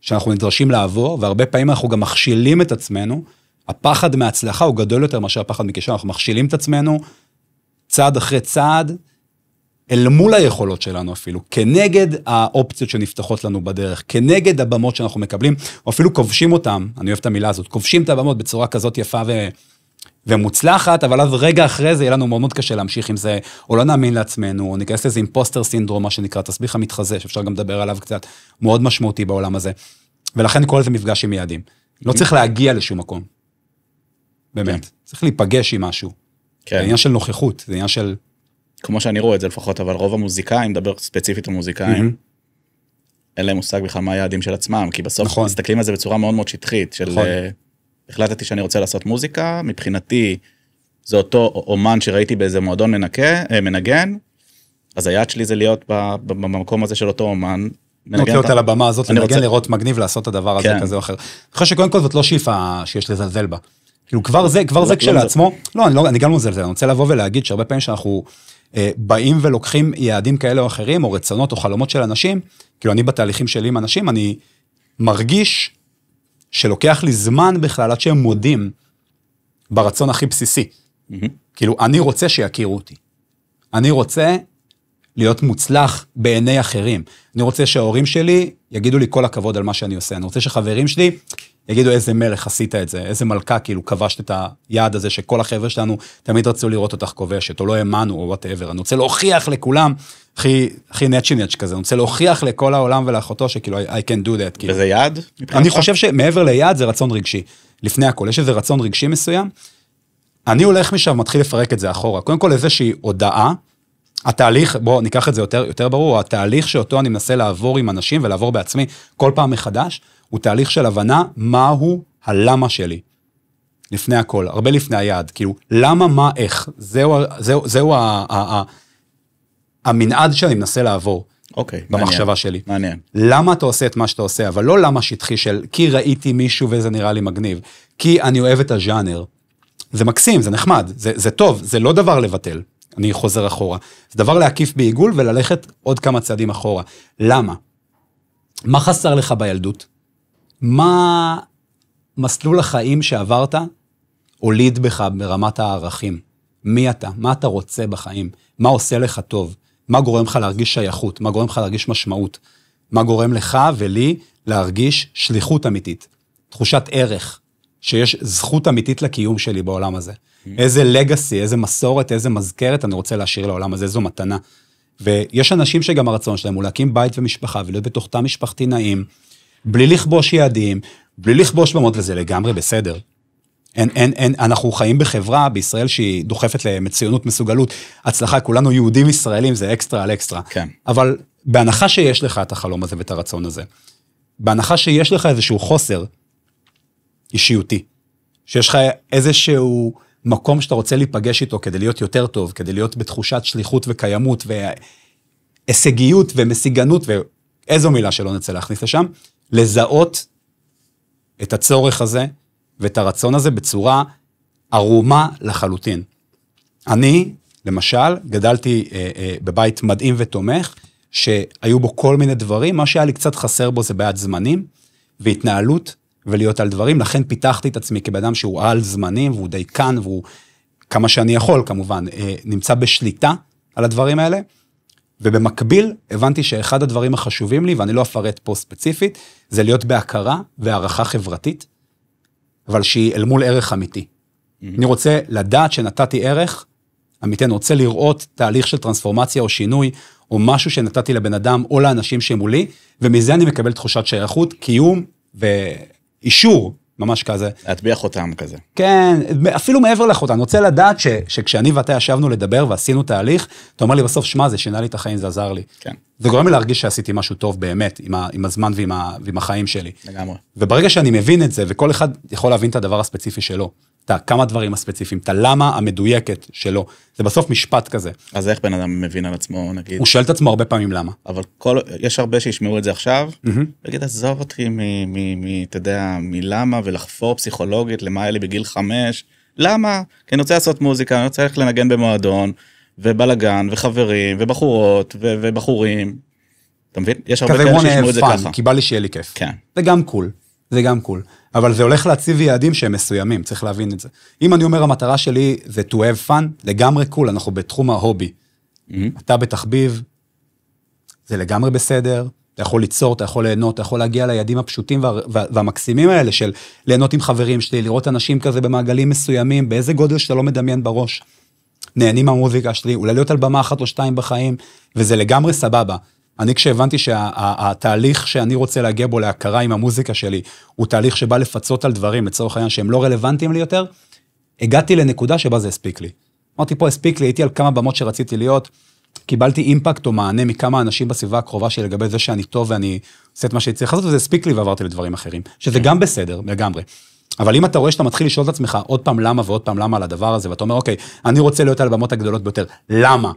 שאנחנו נדרשים לעבור, והרבה פעמים אנחנו גם מכשילים את עצמנו הפחד מההצלחה הוא גדול יותר מאשר הפחד מכישלון, אנחנו מכשילים את עצמנו צעד אחרי צעד, אל מול היכולות שלנו אפילו, כנגד האופציות שנפתחות לנו בדרך, כנגד הבמות שאנחנו מקבלים, או אפילו כובשים אותם, אני אוהב את המילה הזאת, כובשים את הבמות בצורה כזאת יפה ו... ומוצלחת, אבל אז רגע אחרי זה יהיה לנו מאוד מאוד קשה להמשיך עם זה, או לא נאמין לעצמנו, או ניכנס לאיזה אימפוסטר סינדרום, מה שנקרא, תסביך המתחזה, שאפשר גם לדבר עליו קצת, מאוד משמעותי בעולם הזה. ולכן כל זה מפגש עם יעדים. לא צריך להגיע לשום מקום, באמת. כן. צריך להיפגש עם משהו. כן. זה עניין של נוכחות, זה עניין של... כמו שאני רואה את זה לפחות, אבל רוב המוזיקאים, מדבר ספציפית על מוזיקאים, mm-hmm. אין להם מושג בכלל מה היעדים של עצמם, כי בסוף נכון. מסתכלים על זה בצורה מאוד מאוד שטחית, של נכון. אה, החלטתי שאני רוצה לעשות מוזיקה, מבחינתי זה אותו אומן שראיתי באיזה מועדון מנקה, אה, מנגן, אז היעד שלי זה להיות במקום הזה של אותו אומן. נוציא אותה לבמה הזאת, לנגן, רוצה... לראות מגניב, לעשות את הדבר הזה כן. כזה או אחר. אני חושב שקודם כל זאת לא שאיפה שיש לזלזל בה. כאילו כבר זה, כבר זה לא, לא כשלעצמו, לא, אני, לא, אני גם לא מזלזל, אני רוצה לבוא ולהגיד שהרבה פעמים שאנחנו אה, באים ולוקחים יעדים כאלה או אחרים, או רצונות או חלומות של אנשים, כאילו אני בתהליכים שלי עם אנשים, אני מרגיש שלוקח לי זמן בכלל עד שהם מודים ברצון הכי בסיסי. Mm-hmm. כאילו, אני רוצה שיכירו אותי. אני רוצה להיות מוצלח בעיני אחרים. אני רוצה שההורים שלי יגידו לי כל הכבוד על מה שאני עושה. אני רוצה שחברים שלי יגידו איזה מלך עשית את זה, איזה מלכה כאילו כבשת את היעד הזה שכל החבר'ה שלנו תמיד רצו לראות אותך כובשת, או לא האמנו, או וואטאבר. אני רוצה להוכיח לכולם, הכי, הכי נצי כזה, אני רוצה להוכיח לכל העולם ולאחותו שכאילו I I can do that. כאילו. וזה יעד? אני חושב שמעבר ליעד זה רצון רגשי. לפני הכל, יש איזה רצון רגשי מסוים. אני הולך משם, מתחיל לפרק את זה אחורה. קודם כל איזושהי הודעה התהליך, בואו ניקח את זה יותר, יותר ברור, התהליך שאותו אני מנסה לעבור עם אנשים ולעבור בעצמי כל פעם מחדש, הוא תהליך של הבנה מהו הלמה שלי. לפני הכל, הרבה לפני היעד, כאילו, למה, מה, איך, זהו, זהו, זהו ה, ה, ה, ה, המנעד שאני מנסה לעבור. אוקיי, okay, מעניין. במחשבה שלי. מעניין. למה אתה עושה את מה שאתה עושה, אבל לא למה שטחי של כי ראיתי מישהו וזה נראה לי מגניב, כי אני אוהב את הז'אנר. זה מקסים, זה נחמד, זה, זה טוב, זה לא דבר לבטל. אני חוזר אחורה. זה דבר להקיף בעיגול וללכת עוד כמה צעדים אחורה. למה? מה חסר לך בילדות? מה מסלול החיים שעברת הוליד בך ברמת הערכים? מי אתה? מה אתה רוצה בחיים? מה עושה לך טוב? מה גורם לך להרגיש שייכות? מה גורם לך להרגיש משמעות? מה גורם לך ולי להרגיש שליחות אמיתית, תחושת ערך, שיש זכות אמיתית לקיום שלי בעולם הזה. איזה לגאסי, איזה מסורת, איזה מזכרת אני רוצה להשאיר לעולם הזה, איזו מתנה. ויש אנשים שגם הרצון שלהם הוא להקים בית ומשפחה ולהיות בתוך תא משפחתי נעים, בלי לכבוש יעדים, בלי לכבוש במות, וזה לגמרי בסדר. אין, אין, אין, אנחנו חיים בחברה בישראל שהיא דוחפת למצוינות, מסוגלות, הצלחה, כולנו יהודים ישראלים, זה אקסטרה על אקסטרה. כן. אבל בהנחה שיש לך את החלום הזה ואת הרצון הזה, בהנחה שיש לך איזשהו חוסר אישיותי, שיש לך איזשהו... מקום שאתה רוצה להיפגש איתו כדי להיות יותר טוב, כדי להיות בתחושת שליחות וקיימות והישגיות ומסיגנות ואיזו מילה שלא נצא להכניס לשם, לזהות את הצורך הזה ואת הרצון הזה בצורה ערומה לחלוטין. אני, למשל, גדלתי אה, אה, בבית מדהים ותומך, שהיו בו כל מיני דברים, מה שהיה לי קצת חסר בו זה בעיית זמנים והתנהלות ולהיות על דברים, לכן פיתחתי את עצמי כבן אדם שהוא על זמנים והוא דייקן והוא, כמה שאני יכול כמובן, אה, נמצא בשליטה על הדברים האלה. ובמקביל הבנתי שאחד הדברים החשובים לי, ואני לא אפרט פה ספציפית, זה להיות בהכרה והערכה חברתית, אבל שהיא אל מול ערך אמיתי. Mm-hmm. אני רוצה לדעת שנתתי ערך אמיתי, אני רוצה לראות תהליך של טרנספורמציה או שינוי, או משהו שנתתי לבן אדם או לאנשים שמולי, ומזה אני מקבל תחושת שייכות, קיום ו... אישור, ממש כזה. להטביע חותם כזה. כן, אפילו מעבר לחותם, אני רוצה לדעת ש, שכשאני ואתה ישבנו לדבר ועשינו תהליך, אתה אומר לי בסוף, שמע, זה שינה לי את החיים, זה עזר לי. כן. זה גורם לי להרגיש שעשיתי משהו טוב באמת, עם, ה, עם הזמן ועם, ה, ועם החיים שלי. לגמרי. וברגע שאני מבין את זה, וכל אחד יכול להבין את הדבר הספציפי שלו. את הכמה דברים הספציפיים, את הלמה המדויקת שלו. זה בסוף משפט כזה. אז איך בן אדם מבין על עצמו, נגיד? הוא שואל את עצמו הרבה פעמים למה. אבל כל, יש הרבה שישמעו את זה עכשיו, ויגיד, עזוב אותי מ... מ, מ... אתה יודע, מלמה ולחפור פסיכולוגית למה היה לי בגיל חמש. למה? כי אני רוצה לעשות מוזיקה, אני רוצה ללכת לנגן במועדון, ובלאגן, וחברים, ובחורות, ו- ובחורים. אתה מבין? יש הרבה כאלה שישמעו את זה ככה. כזה וואנה פאן, כי בא לי שיהיה לי כיף. כן. זה גם קול, זה גם קול. אבל זה הולך להציב יעדים שהם מסוימים, צריך להבין את זה. אם אני אומר, המטרה שלי זה to have fun, לגמרי קול, cool, אנחנו בתחום ההובי. Mm-hmm. אתה בתחביב, זה לגמרי בסדר, אתה יכול ליצור, אתה יכול ליהנות, אתה יכול להגיע ליעדים הפשוטים וה, וה, והמקסימים האלה של ליהנות עם חברים שלי, לראות אנשים כזה במעגלים מסוימים, באיזה גודל שאתה לא מדמיין בראש. נהנים מהמוזיקה שלי, אולי להיות על במה אחת או שתיים בחיים, וזה לגמרי סבבה. אני כשהבנתי שהתהליך שה, שאני רוצה להגיע בו להכרה עם המוזיקה שלי, הוא תהליך שבא לפצות על דברים, לצורך העניין, שהם לא רלוונטיים לי יותר, הגעתי לנקודה שבה זה הספיק לי. אמרתי, פה הספיק לי, הייתי על כמה במות שרציתי להיות, קיבלתי אימפקט או מענה מכמה אנשים בסביבה הקרובה שלי לגבי זה שאני טוב ואני עושה את מה שאני צריך לעשות, וזה הספיק לי ועברתי לדברים אחרים, שזה כן. גם בסדר, לגמרי. אבל אם אתה רואה שאתה מתחיל לשאול את עצמך עוד פעם למה ועוד פעם למה על הדבר הזה, ואתה אומר, אוקיי, אני רוצה להיות על הבמות הגדולות ביותר, למה?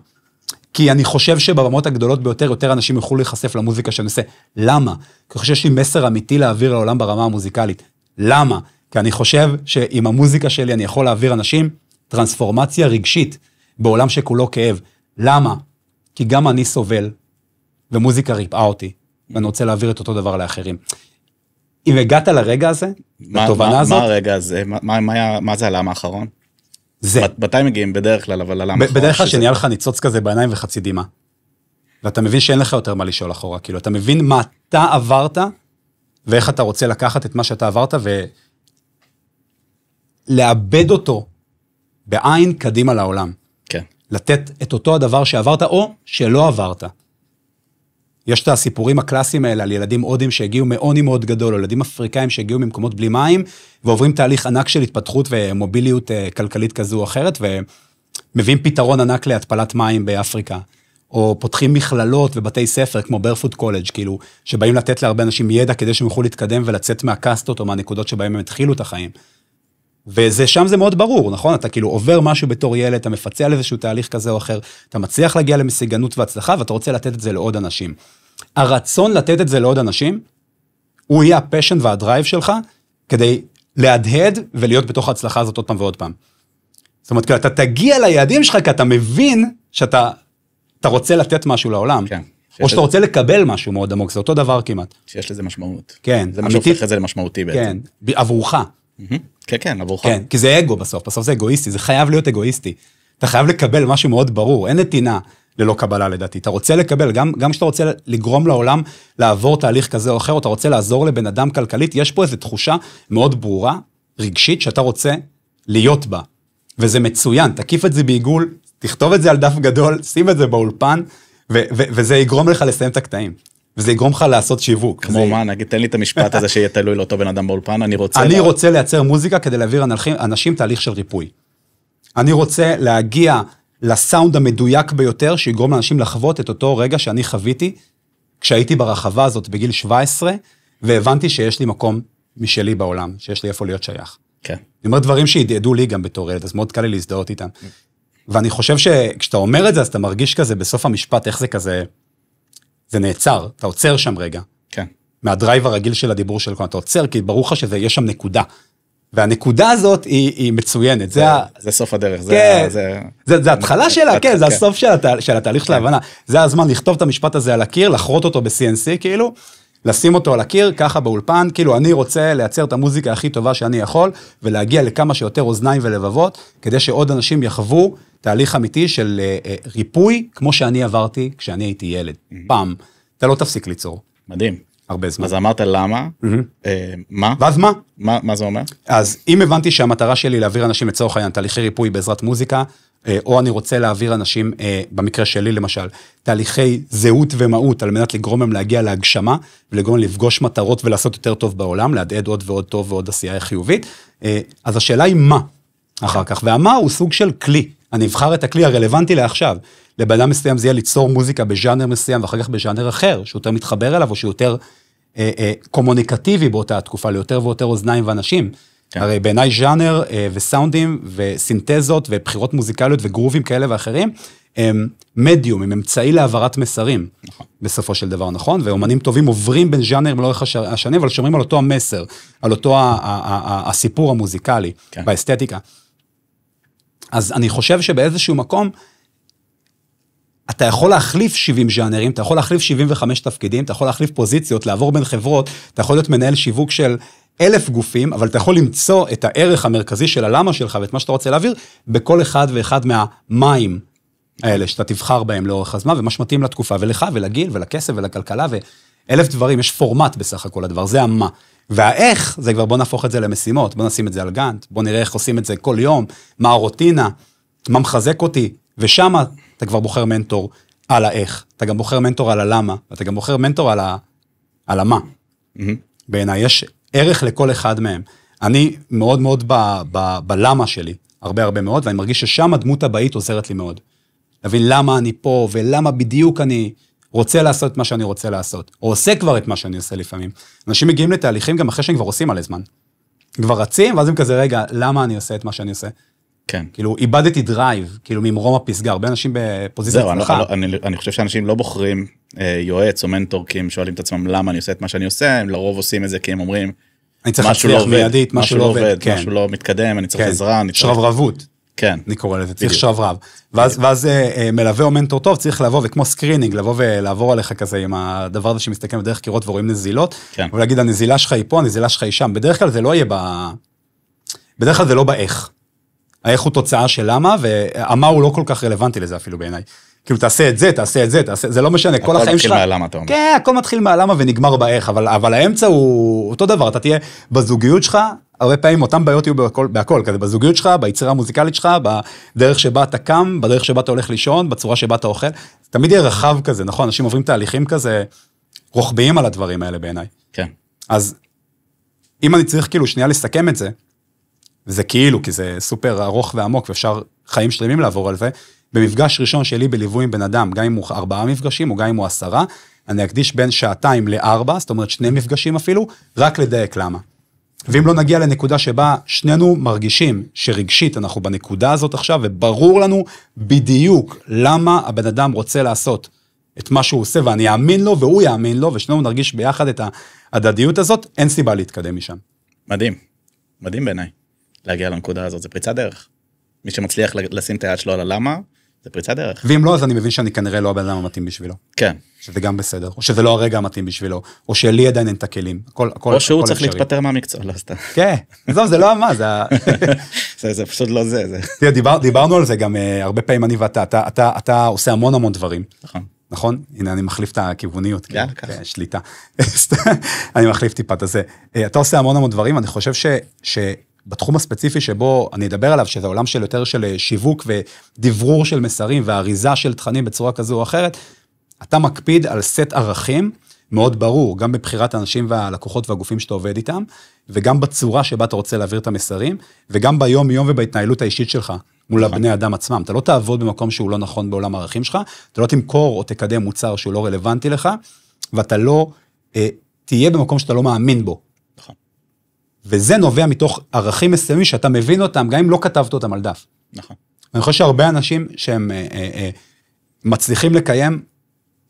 כי אני חושב שבבמות הגדולות ביותר, יותר אנשים יוכלו להיחשף למוזיקה שאני עושה. למה? כי אני חושב שיש לי מסר אמיתי להעביר לעולם ברמה המוזיקלית. למה? כי אני חושב שעם המוזיקה שלי אני יכול להעביר אנשים טרנספורמציה רגשית בעולם שכולו כאב. למה? כי גם אני סובל, ומוזיקה ריפאה אותי, ואני רוצה להעביר את אותו דבר לאחרים. אם הגעת לרגע הזה, מה, לתובנה מה, הזאת... מה הרגע הזה? מה, מה, מה, מה זה הלמה האחרון? זה. מתי מגיעים? בדרך כלל, אבל למה? בדרך כלל שנהיה לך ניצוץ כזה בעיניים וחצי דמעה. ואתה מבין שאין לך יותר מה לשאול אחורה, כאילו, אתה מבין מה אתה עברת, ואיך אתה רוצה לקחת את מה שאתה עברת, ולאבד אותו בעין קדימה לעולם. כן. לתת את אותו הדבר שעברת, או שלא עברת. יש את הסיפורים הקלאסיים האלה על ילדים הודים שהגיעו מעוני מאוד גדול, או ילדים אפריקאים שהגיעו ממקומות בלי מים, ועוברים תהליך ענק של התפתחות ומוביליות אה, כלכלית כזו או אחרת, ומביאים פתרון ענק להתפלת מים באפריקה. או פותחים מכללות ובתי ספר כמו ברפוד קולג', כאילו, שבאים לתת להרבה אנשים ידע כדי שהם יוכלו להתקדם ולצאת מהקאסטות או מהנקודות שבהם הם התחילו את החיים. ושם זה מאוד ברור, נכון? אתה כאילו עובר משהו בתור ילד, אתה מפצה על איזשהו תהליך כזה או אחר, אתה מצליח להגיע למסיגנות והצלחה, ואתה רוצה לתת את זה לעוד אנשים. הרצון לתת את זה לעוד אנשים, הוא יהיה הפשן והדרייב שלך, כדי להדהד ולהיות בתוך ההצלחה הזאת עוד פעם ועוד פעם. זאת אומרת, כאילו, אתה תגיע ליעדים שלך, כי אתה מבין שאתה אתה רוצה לתת משהו לעולם. כן. או שאתה רוצה לקבל משהו מאוד עמוק, זה אותו דבר כמעט. שיש לזה משמעות. כן. זה מה שהופך את זה למשמעותי בעצם. כן, עבורך. Mm-hmm. כן, כן, עבורך. כן, כי זה אגו בסוף, בסוף זה אגואיסטי, זה חייב להיות אגואיסטי. אתה חייב לקבל משהו מאוד ברור, אין נתינה ללא קבלה לדעתי. אתה רוצה לקבל, גם כשאתה רוצה לגרום לעולם לעבור תהליך כזה או אחר, או אתה רוצה לעזור לבן אדם כלכלית, יש פה איזו תחושה מאוד ברורה, רגשית, שאתה רוצה להיות בה. וזה מצוין, תקיף את זה בעיגול, תכתוב את זה על דף גדול, שים את זה באולפן, וזה יגרום לך לסיים את הקטעים. וזה יגרום לך לעשות שיווק. כמו זה... מה, נגיד, תן לי את המשפט הזה שיהיה תלוי לאותו בן אדם באולפן, אני רוצה... אני לה... רוצה לייצר מוזיקה כדי להעביר אנשים, אנשים תהליך של ריפוי. אני רוצה להגיע לסאונד המדויק ביותר, שיגרום לאנשים לחוות את אותו רגע שאני חוויתי, כשהייתי ברחבה הזאת בגיל 17, והבנתי שיש לי מקום משלי בעולם, שיש לי איפה להיות שייך. כן. אני אומר דברים שהדהדו לי גם בתור ילד, אז מאוד קל לי להזדהות איתם. ואני חושב שכשאתה אומר את זה, אז אתה מרגיש כזה בסוף המשפט, איך זה כזה... זה נעצר, אתה עוצר שם רגע. כן. מהדרייב הרגיל של הדיבור של כולם, אתה עוצר, כי ברור לך שיש שם נקודה. והנקודה הזאת היא, היא מצוינת. זה, זה, ה... זה סוף הדרך. כן, זה, זה, זה זה התחלה שלה, כן, כן, זה כן. הסוף של, התה, של התהליך כן. של ההבנה. זה הזמן לכתוב את המשפט הזה על הקיר, לחרוט אותו ב-CNC כאילו, לשים אותו על הקיר, ככה באולפן, כאילו אני רוצה לייצר את המוזיקה הכי טובה שאני יכול, ולהגיע לכמה שיותר אוזניים ולבבות, כדי שעוד אנשים יחוו תהליך אמיתי של אה, אה, ריפוי, כמו שאני עברתי כשאני הייתי ילד. פעם, אתה לא תפסיק ליצור. מדהים. הרבה זמן. אז אמרת למה, אה, מה? ואז מה? מה זה אומר? אז אם הבנתי שהמטרה שלי להעביר אנשים לצורך העניין תהליכי ריפוי בעזרת מוזיקה, או אני רוצה להעביר אנשים, במקרה שלי למשל, תהליכי זהות ומהות על מנת לגרום להם להגיע להגשמה, ולגרום לפגוש מטרות ולעשות יותר טוב בעולם, להדהד עוד ועוד טוב ועוד עשייה חיובית, אז השאלה היא מה אחר כך, והמה הוא סוג של כלי. אני אבחר את הכלי הרלוונטי לעכשיו. לבן אדם מסוים זה יהיה ליצור מוזיקה בז'אנר מסוים ואחר כך בז'אנר אחר, שיותר מתחבר אליו או שיותר אה, אה, קומוניקטיבי באותה התקופה, ליותר ויותר אוזניים ואנשים. כן. הרי בעיניי ז'אנר אה, וסאונדים וסינתזות ובחירות מוזיקליות וגרובים כאלה ואחרים, הם מדיום, הם אמצעי להעברת מסרים, נכון. בסופו של דבר, נכון? ואומנים טובים עוברים בין ז'אנרים לאורך השנים, אבל שומרים על אותו המסר, על אותו הסיפור המוזיקלי, כן. באסתטיקה. אז אני חושב שבאיזשהו מקום, אתה יכול להחליף 70 ז'אנרים, אתה יכול להחליף 75 תפקידים, אתה יכול להחליף פוזיציות, לעבור בין חברות, אתה יכול להיות מנהל שיווק של אלף גופים, אבל אתה יכול למצוא את הערך המרכזי של הלמה שלך ואת מה שאתה רוצה להעביר בכל אחד ואחד מהמים האלה שאתה תבחר בהם לאורך הזמן, ומה שמתאים לתקופה ולך ולגיל ולכסף ולכלכלה ו... אלף דברים, יש פורמט בסך הכל הדבר, זה המה. והאיך, זה כבר בוא נהפוך את זה למשימות, בוא נשים את זה על גאנט, בוא נראה איך עושים את זה כל יום, מה הרוטינה, מה מחזק אותי, ושם אתה כבר בוחר מנטור על האיך, אתה גם בוחר מנטור על הלמה, ואתה גם בוחר מנטור על, ה... על המה. Mm-hmm. בעיניי יש ערך לכל אחד מהם. אני מאוד מאוד ב... ב... בלמה שלי, הרבה הרבה מאוד, ואני מרגיש ששם הדמות הבאית עוזרת לי מאוד. להבין למה אני פה, ולמה בדיוק אני רוצה לעשות את מה שאני רוצה לעשות, או עושה כבר את מה שאני עושה לפעמים. אנשים מגיעים לתהליכים גם אחרי שהם כבר עושים מלא זמן. כבר רצים, ואז הם כזה, רגע, למה אני עושה את מה שאני עושה? כן. כאילו, איבדתי דרייב, כאילו, ממרום הפסגה, הרבה אנשים בפוזיציה זהו, הצלחה. זהו, אני, לא- אני, לא- לא- אני חושב שאנשים לא בוחרים אה, יועץ או מנטור כי הם שואלים את עצמם למה אני עושה את מה שאני עושה, הם לרוב עושים את זה כי הם אומרים, אני צריך להצליח לא מיידית, משהו לא עובד, עובד, כן. משהו לא מתקדם, אני צריך כן. עזרה, אני צריך... שרברבות. כן. אני קורא לזה, צריך שוב רב. ואז, ואז אה, אה, מלווה או מנטור טוב צריך לבוא, וכמו סקרינינג, לבוא ולעבור עליך כזה עם הדבר הזה שמסתכל בדרך קירות ורואים נזילות, כן. ולהגיד הנזילה שלך היא פה, הנזילה שלך היא שם. בדרך כלל זה לא יהיה ב... בדרך כלל זה לא באיך. האיך הוא תוצאה של למה, והמה הוא לא כל כך רלוונטי לזה אפילו בעיניי. כאילו, תעשה את זה, תעשה את זה, תעשה, זה לא משנה, כל החיים שלך... הכל מתחיל מהלמה, אתה אומר. כן, הכל מתחיל מהלמה ונגמר באיך, אבל, אבל האמצע הוא אותו דבר, אתה תהיה בזוגיות שלך, הרבה פעמים אותן בעיות יהיו בכל, בהכל, כזה בזוגיות שלך, ביצירה המוזיקלית שלך, בדרך שבה אתה קם, בדרך שבה אתה הולך לישון, בצורה שבה אתה אוכל, תמיד יהיה רחב כזה, נכון? אנשים עוברים תהליכים כזה רוחביים על הדברים האלה בעיניי. כן. אז אם אני צריך כאילו שנייה לסכם את זה, וזה כאילו, כי זה סופר ארוך ועמוק ואפשר חיים שלמים לעבור על זה, במפגש ראשון שלי בליווי עם בן אדם, גם אם הוא ארבעה מפגשים או גם אם הוא עשרה, אני אקדיש בין שעתיים לארבע, זאת אומרת שני מפגשים אפילו, רק לדייק למה. ואם לא נגיע לנקודה שבה שנינו מרגישים שרגשית אנחנו בנקודה הזאת עכשיו, וברור לנו בדיוק למה הבן אדם רוצה לעשות את מה שהוא עושה, ואני אאמין לו והוא יאמין לו, ושנינו נרגיש ביחד את ההדדיות הזאת, אין סיבה להתקדם משם. מדהים, מדהים בעיניי, להגיע לנקודה הזאת, זה פריצת דרך. מי שמצליח לשים את היד שלו על הלמה, זה פריצת דרך. ואם לא, אז אני מבין שאני כנראה לא הבן אדם המתאים בשבילו. כן. שזה גם בסדר, או שזה לא הרגע המתאים בשבילו, או שלי עדיין אין את הכלים, הכל אפשרי. או שהוא צריך להתפטר מהמקצוע, לא סתם. כן, עזוב, זה לא מה, זה... זה פשוט לא זה. תראה, דיברנו על זה גם אה, הרבה פעמים אני ואתה, אתה עושה המון המון דברים. נכון. נכון? הנה, אני מחליף את הכיווניות. כן, יאללה, ככה. כן, שליטה. אני מחליף טיפה את הזה. אה, אתה עושה המון המון דברים, אני חושב ש... בתחום הספציפי שבו אני אדבר עליו, שזה עולם של יותר של אה, שיווק ודברור של מסרים ואריזה של תכנים בצורה כזו או אחרת, אתה מקפיד על סט ערכים מאוד ברור, גם בבחירת האנשים והלקוחות והגופים שאתה עובד איתם, וגם בצורה שבה אתה רוצה להעביר את המסרים, וגם ביום-יום ובהתנהלות האישית שלך. מול נכון. הבני אדם עצמם. אתה לא תעבוד במקום שהוא לא נכון בעולם הערכים שלך, אתה לא תמכור או תקדם מוצר שהוא לא רלוונטי לך, ואתה לא אה, תהיה במקום שאתה לא מאמין בו. וזה נובע מתוך ערכים מסוימים שאתה מבין אותם, גם אם לא כתבת אותם על דף. נכון. אני חושב שהרבה אנשים שהם אה, אה, אה, מצליחים לקיים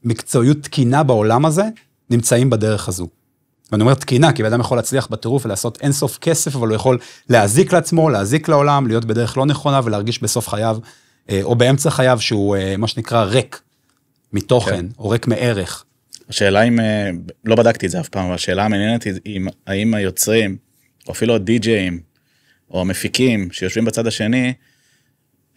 מקצועיות תקינה בעולם הזה, נמצאים בדרך הזו. ואני אומר תקינה, כי בן אדם יכול להצליח בטירוף ולעשות אינסוף כסף, אבל הוא יכול להזיק לעצמו, להזיק לעולם, להיות בדרך לא נכונה ולהרגיש בסוף חייו, אה, או באמצע חייו, שהוא אה, מה שנקרא ריק מתוכן, כן. או ריק מערך. השאלה אם, אה, לא בדקתי את זה אף פעם, אבל השאלה המעניינת היא אם, האם היוצרים או אפילו הדי-ג'אים, או המפיקים שיושבים בצד השני,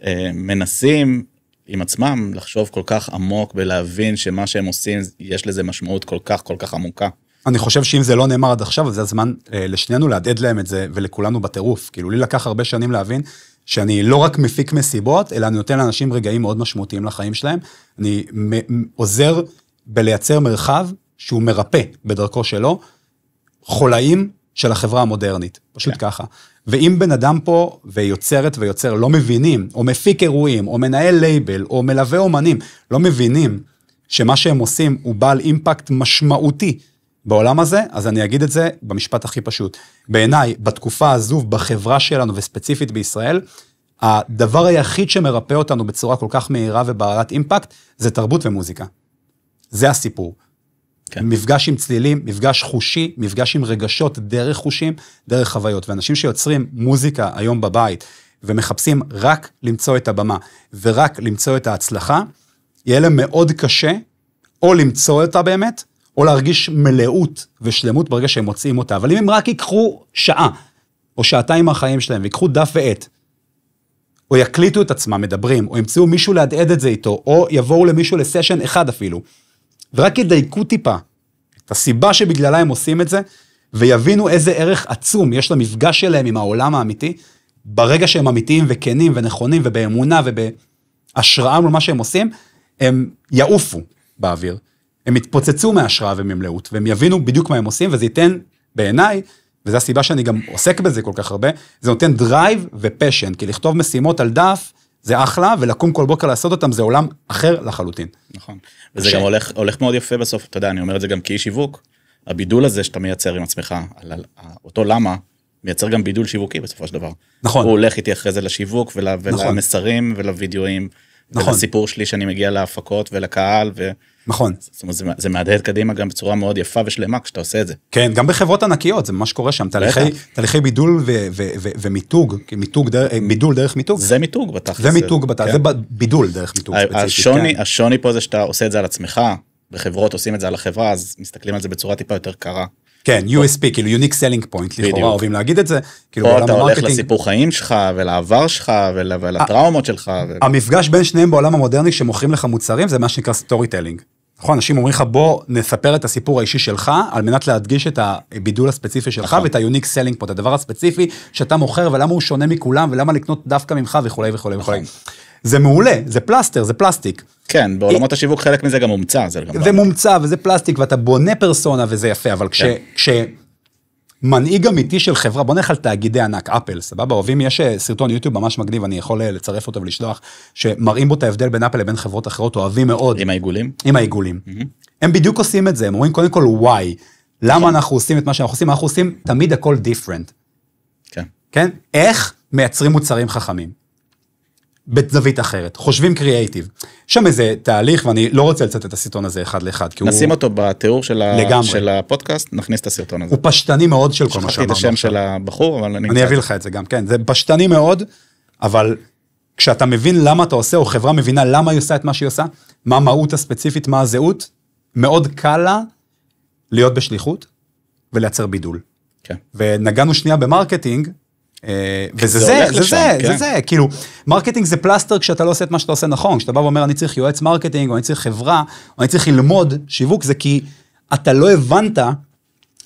אה, מנסים עם עצמם לחשוב כל כך עמוק ולהבין שמה שהם עושים, יש לזה משמעות כל כך כל כך עמוקה. אני חושב שאם זה לא נאמר עד עכשיו, אז זה הזמן אה, לשנינו להדהד להם את זה, ולכולנו בטירוף. כאילו, לי לקח הרבה שנים להבין שאני לא רק מפיק מסיבות, אלא אני נותן לאנשים רגעים מאוד משמעותיים לחיים שלהם. אני עוזר בלייצר מרחב שהוא מרפא בדרכו שלו, חולאים של החברה המודרנית, פשוט כן. ככה. ואם בן אדם פה, ויוצרת ויוצר, לא מבינים, או מפיק אירועים, או מנהל לייבל, או מלווה אומנים, לא מבינים שמה שהם עושים הוא בעל אימפקט משמעותי בעולם הזה, אז אני אגיד את זה במשפט הכי פשוט. בעיניי, בתקופה הזו, בחברה שלנו, וספציפית בישראל, הדבר היחיד שמרפא אותנו בצורה כל כך מהירה ובעלת אימפקט, זה תרבות ומוזיקה. זה הסיפור. כן. מפגש עם צלילים, מפגש חושי, מפגש עם רגשות דרך חושים, דרך חוויות. ואנשים שיוצרים מוזיקה היום בבית ומחפשים רק למצוא את הבמה ורק למצוא את ההצלחה, יהיה להם מאוד קשה או למצוא אותה באמת, או להרגיש מלאות ושלמות ברגע שהם מוצאים אותה. אבל אם הם רק ייקחו שעה או שעתיים מהחיים שלהם ויקחו דף ועט, או יקליטו את עצמם מדברים, או ימצאו מישהו להדהד את זה איתו, או יבואו למישהו לסשן אחד אפילו, ורק ידייקו טיפה את הסיבה שבגללה הם עושים את זה, ויבינו איזה ערך עצום יש למפגש שלהם עם העולם האמיתי, ברגע שהם אמיתיים וכנים ונכונים ובאמונה ובהשראה מול מה שהם עושים, הם יעופו באוויר. הם יתפוצצו מהשראה וממלאות, והם יבינו בדיוק מה הם עושים, וזה ייתן, בעיניי, וזו הסיבה שאני גם עוסק בזה כל כך הרבה, זה נותן דרייב ופשן, כי לכתוב משימות על דף, זה אחלה, ולקום כל בוקר לעשות אותם זה עולם אחר לחלוטין. נכון, וזה ש... גם הולך, הולך מאוד יפה בסוף, אתה יודע, אני אומר את זה גם כאיש שיווק, הבידול הזה שאתה מייצר עם עצמך, על, על, אותו למה, מייצר גם בידול שיווקי בסופו של דבר. נכון. הוא הולך איתי אחרי זה לשיווק ול, נכון. ולמסרים נכון. ולוידאוים. נכון. זה סיפור שלי שאני מגיע להפקות ולקהל. ו... נכון. זאת אומרת, זה, זה מהדהד קדימה גם בצורה מאוד יפה ושלמה כשאתה עושה את זה. כן, גם בחברות ענקיות, זה ממש קורה שם, תהליכי, תהליכי בידול ו, ו, ו, ו, ומיתוג, מיתוג דר, אה, בידול דרך מיתוג. זה מיתוג בתכלס. זה מיתוג בתכלס, כן. זה בידול דרך מיתוג השוני, כן. השוני פה זה שאתה עושה את זה על עצמך, בחברות עושים את זה על החברה, אז מסתכלים על זה בצורה טיפה יותר קרה. כן, USP, כאילו Unique Selling Point, לכאורה אוהבים להגיד את זה. כאילו פה אתה הולך לסיפור חיים שלך ולעבר שלך ולטראומות שלך. המפגש בין שניהם בעולם המודרני שמוכרים לך מוצרים זה מה שנקרא סטורי טלינג. נכון, אנשים אומרים לך בוא נספר את הסיפור האישי שלך על מנת להדגיש את הבידול הספציפי שלך נכון. ואת היוניק סלינג selling פה, את הדבר הספציפי שאתה מוכר ולמה הוא שונה מכולם ולמה לקנות דווקא ממך וכולי וכולי וכולי. נכון. זה מעולה, זה פלסטר, זה פלסטיק. כן, בעולמות השיווק חלק מזה גם מומצא, זה גם... לא זה מומצא וזה פלסטיק ואתה בונה פרסונה וזה יפה, אבל כש... כן. כש... מנהיג אמיתי של חברה, בוא נלך על תאגידי ענק, אפל, סבבה, אוהבים, יש אה, סרטון יוטיוב ממש מגניב, אני יכול אה, לצרף אותו ולשלוח, שמראים בו את ההבדל בין אפל לבין חברות אחרות, אוהבים מאוד. עם העיגולים? עם העיגולים. Mm-hmm. הם בדיוק עושים את זה, הם אומרים קודם כל וואי, למה כן. אנחנו עושים את מה שאנחנו עושים, אנחנו עושים תמיד הכל דיפרנט. כן. כן? איך מייצרים מוצרים חכמים? בזווית אחרת, חושבים קריאייטיב. שם איזה תהליך, ואני לא רוצה לצטט את הסרטון הזה אחד לאחד, כי הוא... נשים אותו בתיאור של, ה... של הפודקאסט, נכניס את הסרטון הזה. הוא פשטני מאוד של כל מה שאמרנו. שכחתי את השם של הבחור, אבל אני... אני אביא לך את זה גם, כן, זה פשטני מאוד, אבל כשאתה מבין למה אתה עושה, או חברה מבינה למה היא עושה את מה שהיא עושה, מה המהות הספציפית, מה הזהות, מאוד קל לה להיות בשליחות ולייצר בידול. כן. ונגענו שנייה במרקטינג, אה, וזה זה, זה זה, כן. זה זה, כאילו, מרקטינג זה פלסטר כשאתה לא עושה את מה שאתה עושה נכון, כשאתה בא ואומר אני צריך יועץ מרקטינג, או אני צריך חברה, או אני צריך ללמוד שיווק, זה כי אתה לא הבנת,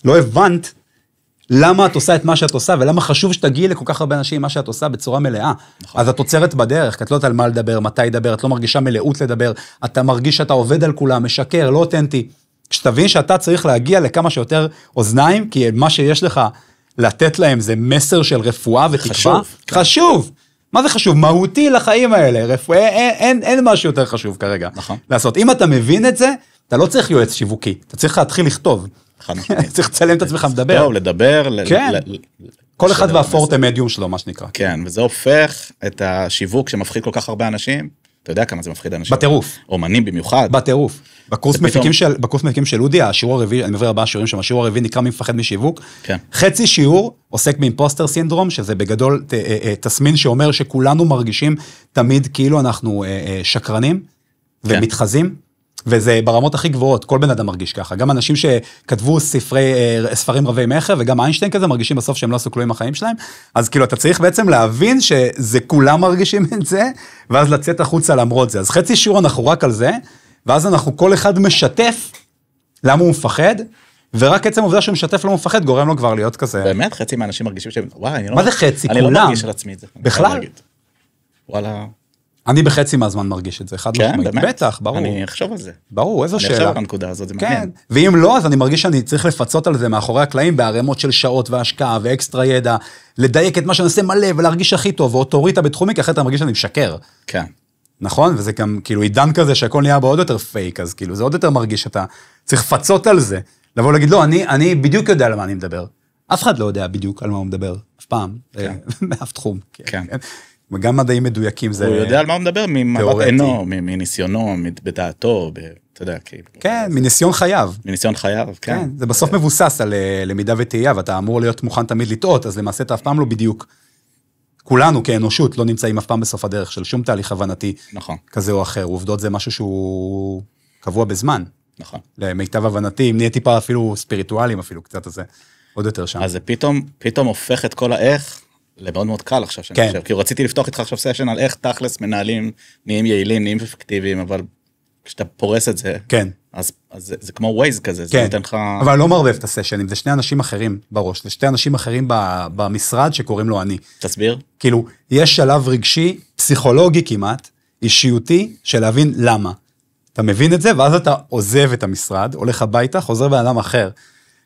לא הבנת למה את עושה את מה שאת עושה, ולמה חשוב שתגיעי לכל כך הרבה אנשים עם מה שאת עושה בצורה מלאה. נכון. אז את עוצרת בדרך, כי את לא יודעת על מה לדבר, מתי לדבר, את לא מרגישה מלאות לדבר, אתה מרגיש שאתה עובד על כולם, משקר, לא אותנטי. כשתבין שאתה צריך להגיע לכמה שיותר אוזניים, כי מה שיש לך לתת להם זה מסר של רפואה ותקווה. חשוב. כן. חשוב. מה זה חשוב? מהותי לחיים האלה, רפואה, אין, אין, אין אין משהו יותר חשוב כרגע. נכון. לעשות. אם אתה מבין את זה, אתה לא צריך יועץ שיווקי, אתה צריך להתחיל לכתוב. צריך לצלם את אה, עצמך מדבר. טוב, לדבר. כן. כל אחד והפורטה מדיום שלו, מה שנקרא. כן, וזה הופך את השיווק שמפחיד כל כך הרבה אנשים. אתה יודע כמה זה מפחיד אנשים. בטירוף. אומנים במיוחד. בטירוף. בקורס מפיקים של, בקורס מפיקים של אודי, השיעור הרביעי, אני מביא ארבעה שיעורים שם, השיעור הרביעי נקרא מי מפחד משיווק. כן. חצי שיעור עוסק באימפוסטר סינדרום, שזה בגדול ת, אה, אה, אה, תסמין שאומר שכולנו מרגישים תמיד כאילו אנחנו שקרנים כן. ומתחזים. וזה ברמות הכי גבוהות, כל בן אדם מרגיש ככה. גם אנשים שכתבו ספרי, אה, ספרים רבי מכר, וגם איינשטיין כזה, מרגישים בסוף שהם לא עשו כלום עם החיים שלהם. אז כאילו, אתה צריך בעצם להבין שזה כולם מרגישים את זה, ואז לצאת החוצה למרות זה. אז חצי שיעור אנחנו רק על זה, ואז אנחנו, כל אחד משתף למה הוא מפחד, ורק עצם העובדה שהוא משתף לא מפחד, גורם לו כבר להיות כזה. באמת? חצי מהאנשים מרגישים שהם, וואי, אני לא... מה זה חצי? אני לא כולם. אני לא מרגיש על עצמי את זה. לא בכלל? וואלה. אני בחצי מהזמן מרגיש את זה, חד כן, משמעית. כן, באמת? בטח, ברור. אני אחשוב על זה. ברור, איזו אני שאלה. אני אחשוב על הנקודה הזאת, זה כן. מעניין. כן, ואם לא, אז אני מרגיש שאני צריך לפצות על זה מאחורי הקלעים בערימות של שעות והשקעה ואקסטרה ידע, לדייק את מה שאני עושה מלא ולהרגיש הכי טוב, ואוטוריטה בתחומי, כי אחרת אני מרגיש שאני משקר. כן. נכון? וזה גם כאילו עידן כזה שהכל נהיה בו עוד יותר פייק, אז כאילו זה עוד יותר מרגיש שאתה צריך לפצות על זה. לבוא ולהגיד, לא, אני, אני בדיוק יודע על מה אני מדבר. אף אחד לא יודע בדיוק על מה הוא מדבר, אף פעם, כן. באף תחום. כן, כן. גם מדעים מדויקים זה... הוא יודע על מה הוא מדבר ממבט עינו, אה, לא, מניסיונו, בדעתו, אתה יודע, כאילו... כן, מניסיון חייו. מניסיון חייו, כן. כן זה בסוף אה. מבוסס על אה, למידה וטעייה, ואתה אמור להיות מוכן תמיד לטעות, אז למעשה אתה אף פעם לא בדיוק... כולנו כאנושות לא נמצאים אף פעם בסוף הדרך של שום תהליך הבנתי נכון. כזה או אחר. עובדות זה משהו שהוא קבוע בזמן. נכון. למיטב הבנתי, אם נהיה טיפה אפילו ספיריטואלים אפילו קצת, אז זה עוד יותר שם. אז זה פתאום, פתאום הופך את כל האיך מאוד מאוד קל עכשיו שאני כן. חושב, כי כאילו, רציתי לפתוח איתך עכשיו סשן על איך תכלס מנהלים נהיים יעילים, נהיים אפקטיביים, אבל כשאתה פורס את זה, כן. אז, אז זה, זה כמו וייז כזה, כן. זה נותן לך... אבל לא מערבב את הסשנים, זה שני אנשים אחרים בראש, זה שני אנשים אחרים ב, במשרד שקוראים לו אני. תסביר. כאילו, יש שלב רגשי, פסיכולוגי כמעט, אישיותי, של להבין למה. אתה מבין את זה, ואז אתה עוזב את המשרד, הולך הביתה, חוזר בן אדם אחר.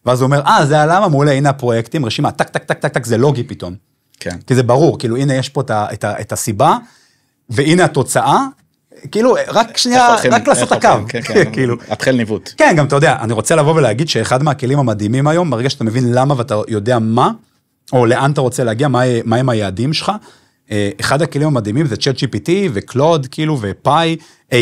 ואז הוא אומר, אה, זה הלמה, מעולה, הנה הפרויקטים, רשימה, טק, טק, טק, טק, טק, זה לוגי פתאום. כן. כי זה ברור, כאילו, הנה יש פה את, ה, את, ה, את הסיבה, והנה התוצאה, כאילו, רק שנייה, הולכים, רק לעשות הקו, כן, כן, כאילו. התחיל ניווט. כן, גם אתה יודע, אני רוצה לבוא ולהגיד שאחד מהכלים המדהימים היום, ברגע שאתה מבין למה ואתה יודע מה, או לאן אתה רוצה להגיע, מה, מה הם היעדים שלך, אה, אחד הכלים המדהימים זה צ'אט GPT וקלוד, כאילו, ופאי, AI,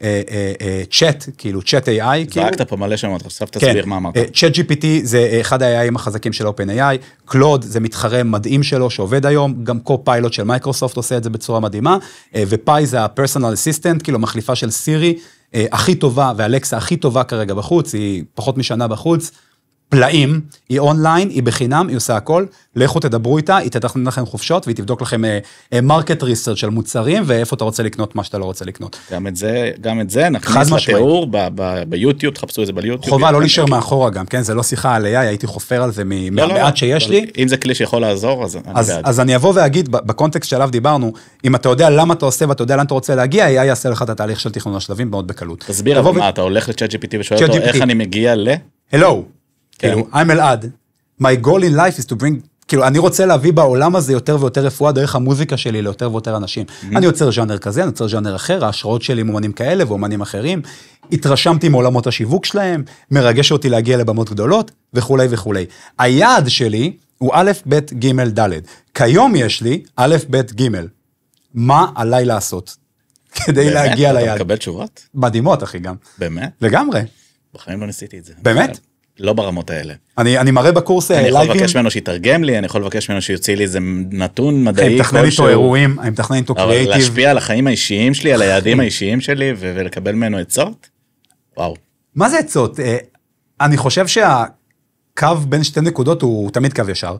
צ'אט, אה, אה, אה, כאילו צ'אט AI. כאילו. זרקת פה מלא שמות, עכשיו כן. תסביר מה אמרת. צ'אט GPT זה אחד ה-AIים החזקים של OpenAI, קלוד זה מתחרה מדהים שלו שעובד היום, גם קו-פיילוט של מייקרוסופט עושה את זה בצורה מדהימה, ופאי זה ה-personal assistant, כאילו מחליפה של סירי, הכי טובה ואלקסה הכי טובה כרגע בחוץ, היא פחות משנה בחוץ. פלאים, היא אונליין, היא בחינם, היא עושה הכל, לכו תדברו איתה, היא תתכנן לכם חופשות והיא תבדוק לכם מרקט uh, ריסרט של מוצרים ואיפה אתה רוצה לקנות מה שאתה לא רוצה לקנות. גם את זה, גם את זה, נכניס לתיאור ביוטיוב, תחפשו את זה ביוטיוב. חובה לא להישאר מאחורה גם, כן? זה לא שיחה על AI, הייתי חופר על זה לא, לא, מהמעט לא. שיש לי. אם זה כלי שיכול לעזור, אז אני בעד. אז אני אבוא ואגיד, בקונטקסט שעליו דיברנו, אם אתה יודע למה אתה עושה ואתה יודע לאן אתה רוצה להגיע, AI יעשה לך את התהליך של תכנון השלבים מאוד בקלות. תסביר, אבל מה, אתה הולך ל-ChatGPT ושואל אותו, איך אני מגיע ל... הלו, כאילו, כן. I'm אלעד, my goal in life is to bring כאילו, אני רוצה להביא בעולם הזה יותר ויותר רפואה דרך המוזיקה שלי ליותר ויותר אנשים. Mm-hmm. אני יוצר ז'אנר כזה, אני יוצר ז'אנר אחר, ההשראות שלי עם אומנים כאלה ואומנים אחרים. התרשמתי מעולמות השיווק שלהם, מרגש אותי להגיע לבמות גדולות, וכולי וכולי. היעד שלי הוא א', ב', ג', ד'. כיום יש לי א', ב', ג'. מה עליי לעשות כדי באמת? להגיע ליעד? אתה מקבל תשובות? מדהימות, אחי, גם. באמת? לגמרי. בחיים לא ניסיתי את זה. באמת? כן. לא ברמות האלה. אני, אני מראה בקורס לייבים. אה, אני יכול לבקש ממנו שיתרגם לי, אני יכול לבקש ממנו שיוציא לי איזה נתון מדעי כלשהו. אני מתכנן איתו אירועים, אני מתכנן איתו קריאיטיב. אבל להשפיע על החיים האישיים שלי, על היעדים האישיים שלי, ו- ולקבל ממנו עצות? וואו. מה זה עצות? אה, אני חושב שהקו בין שתי נקודות הוא תמיד קו ישר,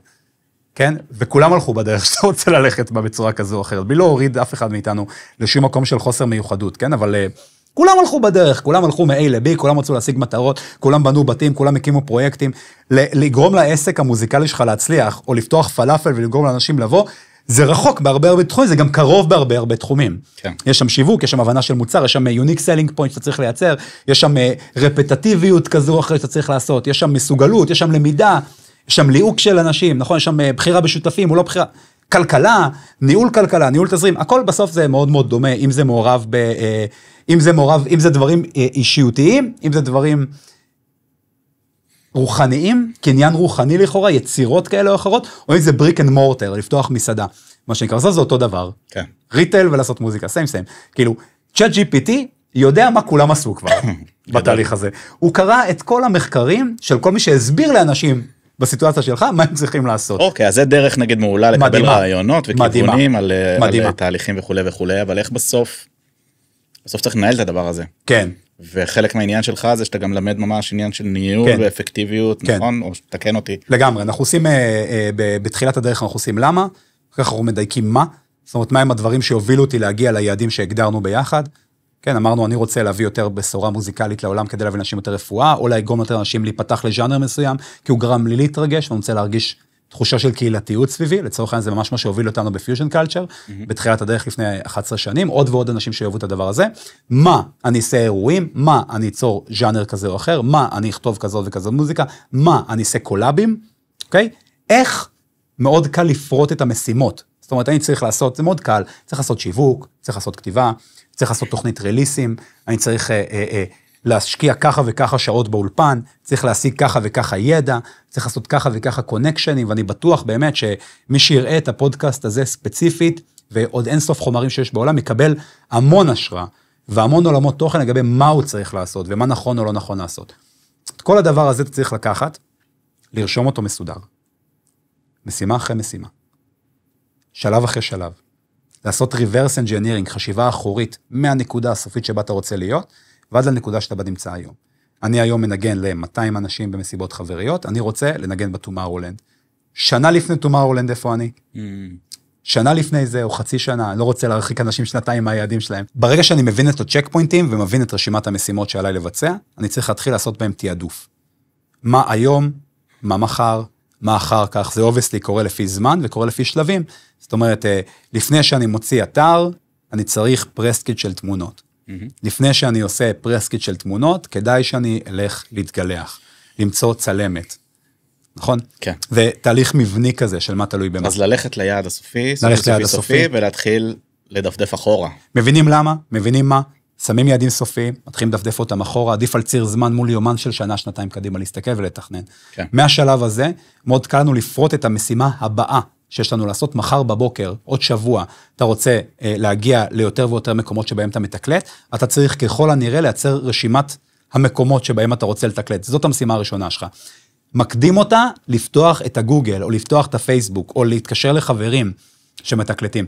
כן? וכולם הלכו בדרך שאתה רוצה ללכת בה בצורה כזו או אחרת, בלי להוריד אף אחד מאיתנו לשום מקום של חוסר מיוחדות, כן? אבל... אה, כולם הלכו בדרך, כולם הלכו מ-A ל-B, כולם רצו להשיג מטרות, כולם בנו בתים, כולם הקימו פרויקטים. לגרום לעסק המוזיקלי שלך להצליח, או לפתוח פלאפל ולגרום לאנשים לבוא, זה רחוק בהרבה הרבה תחומים, זה גם קרוב בהרבה הרבה תחומים. כן. יש שם שיווק, יש שם הבנה של מוצר, יש שם יוניק סלינג פוינט שאתה צריך לייצר, יש שם אה, רפטטיביות כזו או אחרת שאתה צריך לעשות, יש שם מסוגלות, יש שם למידה, יש שם ליהוק של אנשים, נכון? יש שם אה, בחירה בשותפים, הוא לא בחירה. כלכלה, ניהול כלכלה, ניהול תזרים, הכל בסוף זה מאוד מאוד דומה, אם זה מעורב ב, אה, אם זה מעורב, אם זה דברים אה, אישיותיים, אם זה דברים רוחניים, קניין רוחני לכאורה, יצירות כאלה או אחרות, או אם זה בריק אנד מורטר, לפתוח מסעדה. מה שנקרא, זה אותו דבר. כן. ריטל ולעשות מוזיקה, סיים סיים. כאילו, צ'אט GPT יודע מה כולם עשו כבר בתהליך הזה. הוא קרא את כל המחקרים של כל מי שהסביר לאנשים בסיטואציה שלך מה הם צריכים לעשות. אוקיי, okay, אז זה דרך נגיד מעולה לקבל מדהימה. רעיונות וכיוונים מדהימה. על, אה, מדהימה. על תהליכים וכולי וכולי, אבל איך בסוף בסוף צריך לנהל את הדבר הזה. כן. וחלק מהעניין שלך זה שאתה גם למד ממש עניין של ניהול כן. ואפקטיביות, כן. נכון? או שתקן אותי. לגמרי, אנחנו עושים, אה, אה, בתחילת הדרך אנחנו עושים למה, אחר כך אנחנו מדייקים מה, זאת אומרת, מהם הדברים שהובילו אותי להגיע ליעדים שהגדרנו ביחד. כן, אמרנו, אני רוצה להביא יותר בשורה מוזיקלית לעולם כדי להביא לאנשים יותר רפואה, או לגרום יותר אנשים להיפתח לז'אנר מסוים, כי הוא גרם לי להתרגש, ואני רוצה להרגיש תחושה של קהילתיות סביבי, לצורך העניין זה ממש מה שהוביל אותנו בפיוז'ן קלצ'ר, mm-hmm. בתחילת הדרך לפני 11 שנים, עוד ועוד אנשים שאוהבו את הדבר הזה. מה, אני אעשה אירועים, מה, אני אצור ז'אנר כזה או אחר, מה, אני אכתוב כזאת וכזאת מוזיקה, מה, אני אעשה קולאבים, אוקיי? Okay? איך מאוד קל לפרוט את המשימות. זאת אומרת, אני צריך לעשות, זה מאוד קל, צריך לעשות שיווק, צריך לעשות כתיבה, צריך לעשות תוכנית רליסים, אני צריך אה, אה, אה, להשקיע ככה וככה שעות באולפן, צריך להשיג ככה וככה ידע, צריך לעשות ככה וככה קונקשנים, ואני בטוח באמת שמי שיראה את הפודקאסט הזה ספציפית, ועוד אין סוף חומרים שיש בעולם, יקבל המון השראה והמון עולמות תוכן לגבי מה הוא צריך לעשות ומה נכון או לא נכון לעשות. את כל הדבר הזה אתה צריך לקחת, לרשום אותו מסודר. משימה אחרי משימה. שלב אחרי שלב. לעשות reverse engineering, חשיבה אחורית, מהנקודה הסופית שבה אתה רוצה להיות, ועד לנקודה שאתה בה נמצא היום. אני היום מנגן ל-200 אנשים במסיבות חבריות, אני רוצה לנגן בטומארולנד. שנה לפני טומארולנד, איפה אני? Mm. שנה לפני זה, או חצי שנה, אני לא רוצה להרחיק אנשים שנתיים מהיעדים שלהם. ברגע שאני מבין את הצ'ק פוינטים ומבין את רשימת המשימות שעליי לבצע, אני צריך להתחיל לעשות בהם תעדוף. מה היום, מה מחר, מה אחר כך, זה אובייסלי קורה לפי זמן וקורה לפי שלבים. זאת אומרת, אה, לפני שאני מוציא אתר, אני צריך פרסקיט של תמונות. לפני שאני עושה פרסקיט של תמונות, כדאי שאני אלך להתגלח, למצוא צלמת. נכון? כן. זה תהליך מבני כזה של מה תלוי במה. אז ללכת ליעד הסופי, ללכת ליעד הסופי, ולהתחיל לדפדף אחורה. מבינים למה? מבינים מה? שמים יעדים סופיים, מתחילים לדפדף אותם אחורה, עדיף על ציר זמן מול יומן של שנה, שנתיים קדימה להסתכל ולתכנן. כן. מהשלב הזה, מאוד קל לנו לפרוט את המשימה הבאה שיש לנו לעשות מחר בבוקר, עוד שבוע, אתה רוצה אה, להגיע ליותר ויותר מקומות שבהם אתה מתקלט, אתה צריך ככל הנראה לייצר רשימת המקומות שבהם אתה רוצה לתקלט. זאת המשימה הראשונה שלך. מקדים אותה לפתוח את הגוגל, או לפתוח את הפייסבוק, או להתקשר לחברים שמתקלטים.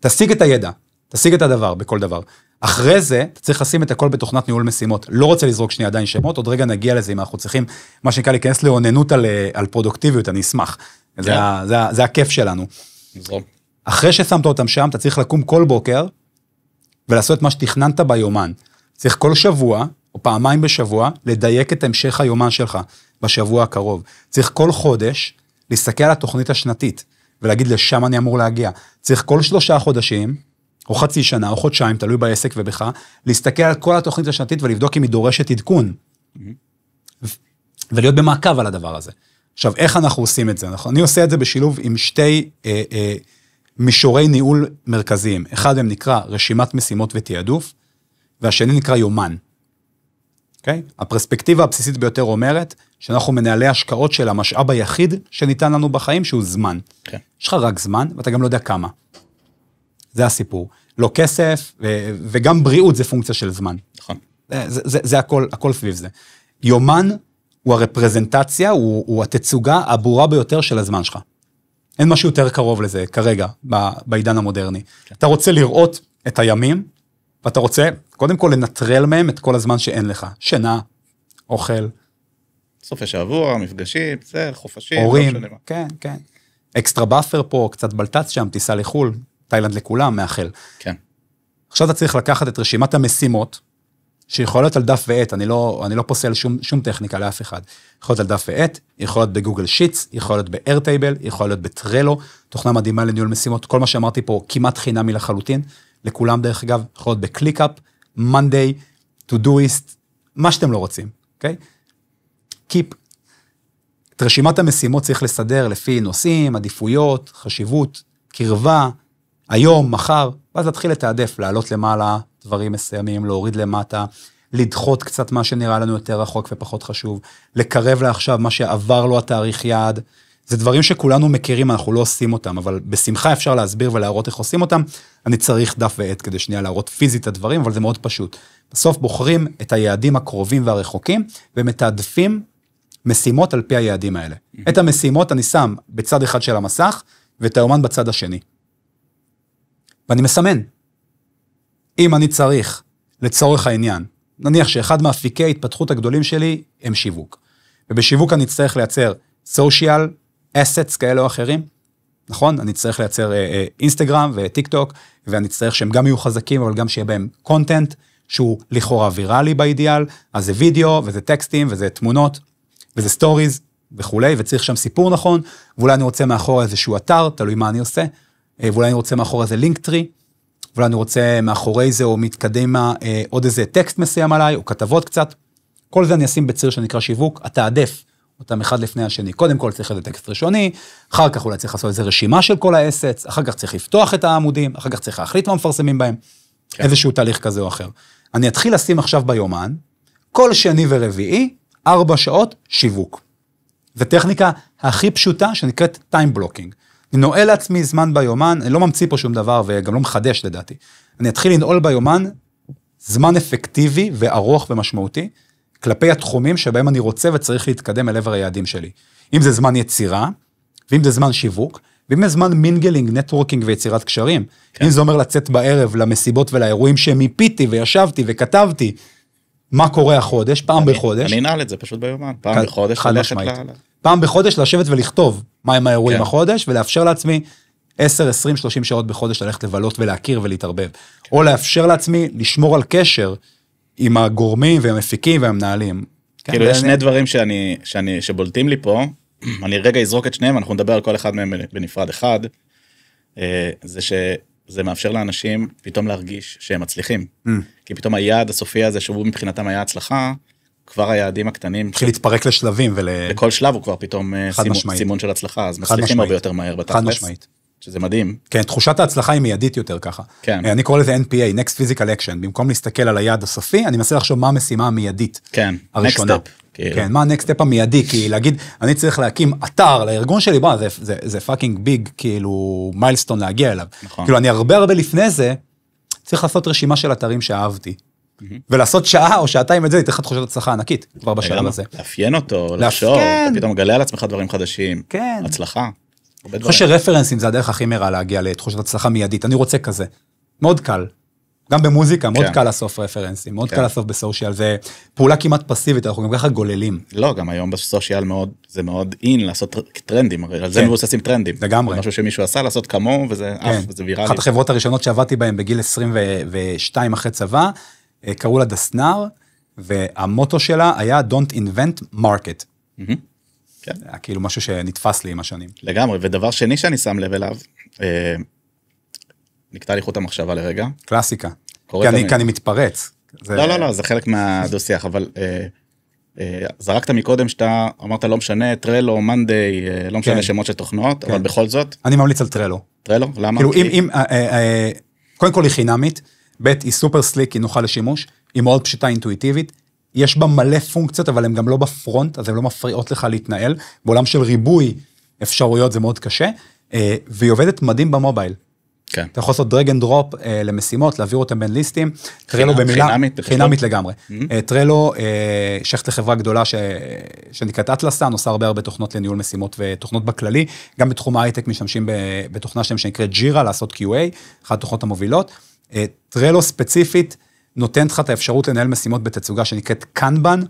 תשיג את הידע, תשיג את הדבר בכל דבר. אחרי זה, אתה צריך לשים את הכל בתוכנת ניהול משימות. לא רוצה לזרוק שנייה עדיין שמות, עוד רגע נגיע לזה אם אנחנו צריכים, מה שנקרא, להיכנס לאוננות על, אה, על פרודוקטיביות, אני אשמח. זה, yeah. ה, זה, זה הכיף שלנו. זרום. נכון. אחרי ששמת אותם שם, אתה צריך לקום כל בוקר ולעשות את מה שתכננת ביומן. צריך כל שבוע, או פעמיים בשבוע, לדייק את המשך היומן שלך בשבוע הקרוב. צריך כל חודש להסתכל על התוכנית השנתית ולהגיד לשם אני אמור להגיע. צריך כל שלושה חודשים, או חצי שנה, או חודשיים, תלוי בעסק ובך, להסתכל על כל התוכנית השנתית ולבדוק אם היא דורשת עדכון. Mm-hmm. ולהיות במעקב על הדבר הזה. עכשיו, איך אנחנו עושים את זה? אנחנו, נכון? אני עושה את זה בשילוב עם שתי אה, אה, מישורי ניהול מרכזיים. אחד מהם נקרא רשימת משימות ותעדוף, והשני נקרא יומן. Okay? אוקיי? הפרספקטיבה הבסיסית ביותר אומרת שאנחנו מנהלי השקעות של המשאב היחיד שניתן לנו בחיים, שהוא זמן. Okay. כן. יש לך רק זמן, ואתה גם לא יודע כמה. זה הסיפור. לא כסף, ו- וגם בריאות זה פונקציה של זמן. נכון. זה, זה, זה הכל, הכל סביב זה. יומן הוא הרפרזנטציה, הוא, הוא התצוגה הברורה ביותר של הזמן שלך. אין משהו יותר קרוב לזה כרגע, ב, בעידן המודרני. כן. אתה רוצה לראות את הימים, ואתה רוצה קודם כל לנטרל מהם את כל הזמן שאין לך. שינה, אוכל. סופי שבוע, מפגשים, זה, חופשים, לא הורים, לא כן, כן. אקסטרה באפר פה, קצת בלטץ שם, טיסה לחו"ל, תאילנד לכולם, מאחל. כן. עכשיו אתה צריך לקחת את רשימת המשימות שיכול להיות על דף ועט, אני לא, אני לא פוסל שום, שום טכניקה לאף אחד. יכול להיות על דף ועט, יכול להיות בגוגל שיטס, יכול להיות ב-Airtable, יכול להיות בטרלו, תוכנה מדהימה לניהול משימות, כל מה שאמרתי פה כמעט חינמי לחלוטין, לכולם דרך אגב, יכול להיות בקליקאפ, מאנדיי, טודואיסט, מה שאתם לא רוצים, אוקיי? Okay? Keep. את רשימת המשימות צריך לסדר לפי נושאים, עדיפויות, חשיבות, קרבה, היום, מחר, ואז להתחיל לתעדף, לעלות למעלה דברים מסוימים, להוריד למטה, לדחות קצת מה שנראה לנו יותר רחוק ופחות חשוב, לקרב לעכשיו מה שעבר לו התאריך יעד. זה דברים שכולנו מכירים, אנחנו לא עושים אותם, אבל בשמחה אפשר להסביר ולהראות איך עושים אותם. אני צריך דף ועט כדי שנייה להראות פיזית את הדברים, אבל זה מאוד פשוט. בסוף בוחרים את היעדים הקרובים והרחוקים, ומתעדפים משימות על פי היעדים האלה. את המשימות אני שם בצד אחד של המסך, ואת היומן בצד השני. ואני מסמן. אם אני צריך, לצורך העניין, נניח שאחד מאפיקי ההתפתחות הגדולים שלי הם שיווק. ובשיווק אני אצטרך לייצר social assets כאלה או אחרים, נכון? אני אצטרך לייצר אינסטגרם וטיק טוק, ואני אצטרך שהם גם יהיו חזקים, אבל גם שיהיה בהם קונטנט, שהוא לכאורה ויראלי באידיאל, אז זה וידאו, וזה טקסטים, וזה תמונות, וזה סטוריז, וכולי, וצריך שם סיפור נכון, ואולי אני רוצה מאחור איזשהו אתר, תלוי מה אני עושה, אה, ואולי אני רוצה מאחור איזה לינק טרי, אבל אני רוצה מאחורי זה או מתקדמה אה, עוד איזה טקסט מסוים עליי, או כתבות קצת. כל זה אני אשים בציר שנקרא שיווק, התעדף אותם אחד לפני השני. קודם כל צריך איזה טקסט ראשוני, אחר כך אולי צריך לעשות איזה רשימה של כל האסץ, אחר כך צריך לפתוח את העמודים, אחר כך צריך להחליט מה מפרסמים בהם, כן. איזשהו תהליך כזה או אחר. אני אתחיל לשים עכשיו ביומן, כל שני ורביעי, ארבע שעות שיווק. זו טכניקה הכי פשוטה שנקראת time blocking. נועל לעצמי זמן ביומן, אני לא ממציא פה שום דבר וגם לא מחדש לדעתי. אני אתחיל לנעול ביומן זמן אפקטיבי וארוך ומשמעותי כלפי התחומים שבהם אני רוצה וצריך להתקדם אל עבר היעדים שלי. אם זה זמן יצירה, ואם זה זמן שיווק, ואם זה זמן מינגלינג, נטוורקינג ויצירת קשרים. כן. אם זה אומר לצאת בערב למסיבות ולאירועים שמיפיתי וישבתי וכתבתי, מה קורה החודש, פעם אני, בחודש. אני אנעל את זה פשוט ביומן, פעם כ- בחודש. חד משמעית. ל... פעם בחודש לשבת ולכתוב מהם האירועים כן. החודש, ולאפשר לעצמי 10, 20, 30 שעות בחודש ללכת לבלות ולהכיר ולהתערבב. כן. או לאפשר לעצמי לשמור על קשר עם הגורמים והמפיקים והמנהלים. כן, כאילו, יש שני דברים שאני, שאני, שבולטים לי פה, אני רגע אזרוק את שניהם, אנחנו נדבר על כל אחד מהם בנפרד. אחד, אה, זה ש... זה מאפשר לאנשים פתאום להרגיש שהם מצליחים. Mm. כי פתאום היעד הסופי הזה, שהוא מבחינתם היה הצלחה, כבר היעדים הקטנים. התחיל להתפרק לשלבים ול... לכל שלב הוא כבר פתאום אה, סימון, סימון של הצלחה, אז מצליחים הרבה יותר מהר בתכלס. חד משמעית. שזה מדהים. כן, תחושת ההצלחה היא מיידית יותר ככה. כן. אה, אני קורא לזה NPA, Next Physical Action, במקום להסתכל על היעד הסופי, אני מנסה לחשוב מה המשימה המיידית. כן, הראשונה. Next Step. כאילו. כן, מה ה-next step המיידי, כי להגיד, אני צריך להקים אתר לארגון שלי, בוא, זה, זה, זה פאקינג ביג, כאילו, מיילסטון להגיע אליו. נכון. כאילו, אני הרבה הרבה לפני זה, צריך לעשות רשימה של אתרים שאהבתי. Mm-hmm. ולעשות שעה או שעתיים את זה, ייתן לך תחושת הצלחה ענקית, כבר אה, בשלב הזה. לאפיין אותו, לחשוב, אתה כן. פתאום מגלה על עצמך דברים חדשים. כן. הצלחה. אני חושב שרפרנסים זה הדרך הכי מהירה להגיע לתחושת הצלחה מיידית, אני רוצה כזה. מאוד קל. גם במוזיקה, מאוד כן. קל לאסוף רפרנסים, מאוד כן. קל לאסוף בסושיאל, זה פעולה כמעט פסיבית, אנחנו גם ככה גוללים. לא, גם היום בסושיאל זה מאוד אין לעשות טרנדים, הרי על זה מבוססים טרנדים. לגמרי. משהו שמישהו עשה, לעשות כמוהו, וזה אף, וזה ויראלי. אחת החברות הראשונות שעבדתי בהן בגיל 22 אחרי צבא, אה, קראו לה דסנר, והמוטו שלה היה Don't invent market. Mm-hmm. כן. היה כאילו משהו שנתפס לי עם השנים. לגמרי, ודבר שני שאני שם לב אליו, אה, נקטע לי חוט המחשבה לרגע. קלאסיקה. כי אני, כי אני מתפרץ. זה... לא, לא, לא, זה חלק מהדו-שיח, אבל אה, אה זרקת מקודם שאתה אמרת לא משנה, טרלו, מאנדיי, אה, לא משנה כן. שמות של תוכנות, כן. אבל בכל זאת... אני ממליץ על טרלו. טרלו? למה? כאילו, אם... אם אה, אה, קודם כל היא חינמית. ב', היא סופר סליק, היא נוחה לשימוש, היא מאוד פשוטה, אינטואיטיבית. יש בה מלא פונקציות, אבל הן גם לא בפרונט, אז הן לא מפריעות לך להתנהל. בעולם של ריבוי אפשרויות זה מאוד קשה, אה, והיא עובדת מדהים במובייל. כן. אתה יכול לעשות דרג אנד דרופ אה, למשימות, להעביר אותם בין ליסטים. טרלו במילה, חינמית, חינמית לגמרי. Mm-hmm. אה, טרלו אה, שייכת לחברה גדולה ש... שנקראת אטלסן, עושה הרבה הרבה תוכנות לניהול משימות ותוכנות בכללי. גם בתחום ההייטק משתמשים ב... בתוכנה שלהם שנקראת ג'ירה, לעשות QA, אחת התוכנות המובילות. אה, טרלו ספציפית נותנת לך את האפשרות לנהל משימות בתצוגה שנקראת קנבן,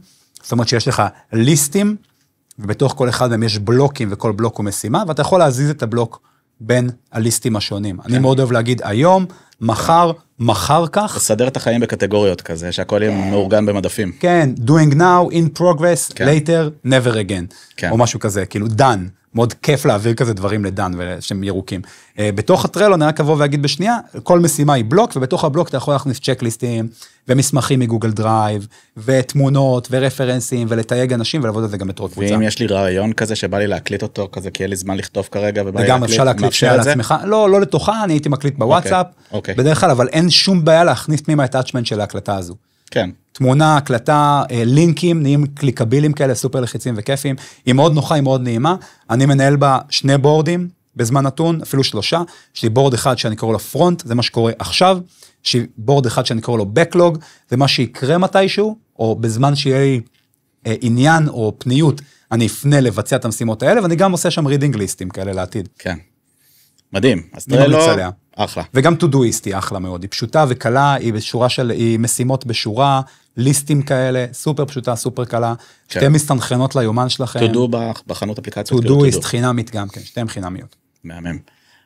זאת אומרת שיש לך ליסטים, ובתוך כל אחד מהם יש בלוקים וכל בלוק הוא משימה, ואתה יכול להזיז את הבלוק בין הליסטים השונים. כן. אני מאוד אוהב להגיד היום, מחר, מחר כך. לסדר את החיים בקטגוריות כזה, שהכל יהיה כן. מאורגן במדפים. כן, doing now, in progress, כן. later, never again, כן. או משהו כזה, כאילו done. מאוד כיף להעביר כזה דברים לדן, שהם ירוקים. אה, בתוך הטרלו אני רק אבוא ואגיד בשנייה, כל משימה היא בלוק, ובתוך הבלוק אתה יכול להכניס צ'קליסטים, ומסמכים מגוגל דרייב, ותמונות, ורפרנסים, ולתייג אנשים, ולעבוד על זה גם בתור קבוצה. ואם יש לי רעיון כזה שבא לי להקליט אותו כזה, כי אין לי זמן לכתוב כרגע, ובא לי להקליט, אפשר להקליט שנייה לעצמך, לא, לא לתוכה, אני הייתי מקליט אוקיי, בוואטסאפ, okay, אוקיי. okay. בדרך כלל, אבל אין שום בעיה להכניס פנימה את האצ'מנט של ההקלטה הזו. כן. תמונה, הקלטה, אה, לינקים נהיים קליקבילים כאלה, סופר לחיצים וכיפים. היא מאוד נוחה, היא מאוד נעימה. אני מנהל בה שני בורדים בזמן נתון, אפילו שלושה. יש לי בורד אחד שאני קורא לו פרונט, זה מה שקורה עכשיו. יש לי בורד אחד שאני קורא לו בקלוג, זה מה שיקרה מתישהו, או בזמן שיהיה לי אה, עניין או פניות, אני אפנה לבצע את המשימות האלה, ואני גם עושה שם רידינג ליסטים כאלה לעתיד. כן. מדהים. אז תראה לו, אחלה. וגם טודואיסט היא אחלה מאוד, היא פשוטה וקלה, היא בשורה של, היא משימות בשורה, ליסטים כאלה, סופר פשוטה, סופר קלה. כן. שתיהן מסתנכרנות ליומן שלכם. תודו בחנות אפליקציות. טודואיסט כאילו חינמית גם כן, שתיהן חינמיות. מהמם.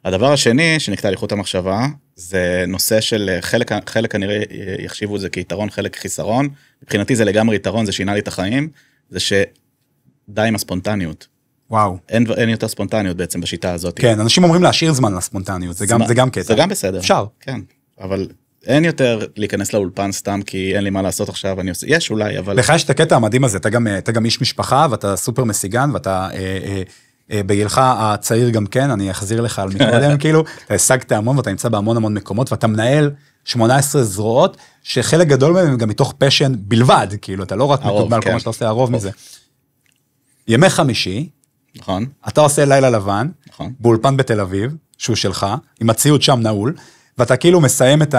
הדבר השני שנקטע לי חוט המחשבה, זה נושא של אה, חלק, חלק כנראה יחשיבו את זה כיתרון, חלק חיסרון. מבחינתי זה לגמרי יתרון, זה שינה לי את החיים, זה שדי עם הספונטניות. וואו. אין, אין יותר ספונטניות בעצם בשיטה הזאת. כן, אנשים אומרים להשאיר זמן לספונטניות, זה, זמן, גם, זה גם קטע. זה גם בסדר. אפשר. כן, אבל אין יותר להיכנס לאולפן סתם כי אין לי מה לעשות עכשיו, אני עושה, יש אולי, אבל... לך יש את הקטע המדהים הזה, אתה גם, אה, אתה גם איש משפחה ואתה סופר מסיגן ואתה... אה, אה, אה בגילך הצעיר גם כן, אני אחזיר לך על מקודם, כאילו, אתה השגת המון ואתה נמצא בהמון המון מקומות ואתה מנהל 18 זרועות, שחלק גדול מהם גם מתוך פשן בלבד, כאילו, אתה לא רק מתוגמל, כן. כל מה שאתה עושה, הרוב מזה. ימי חמישי, נכון. אתה עושה לילה לבן, נכון. באולפן בתל אביב, שהוא שלך, עם הציוד שם נעול, ואתה כאילו מסיים את,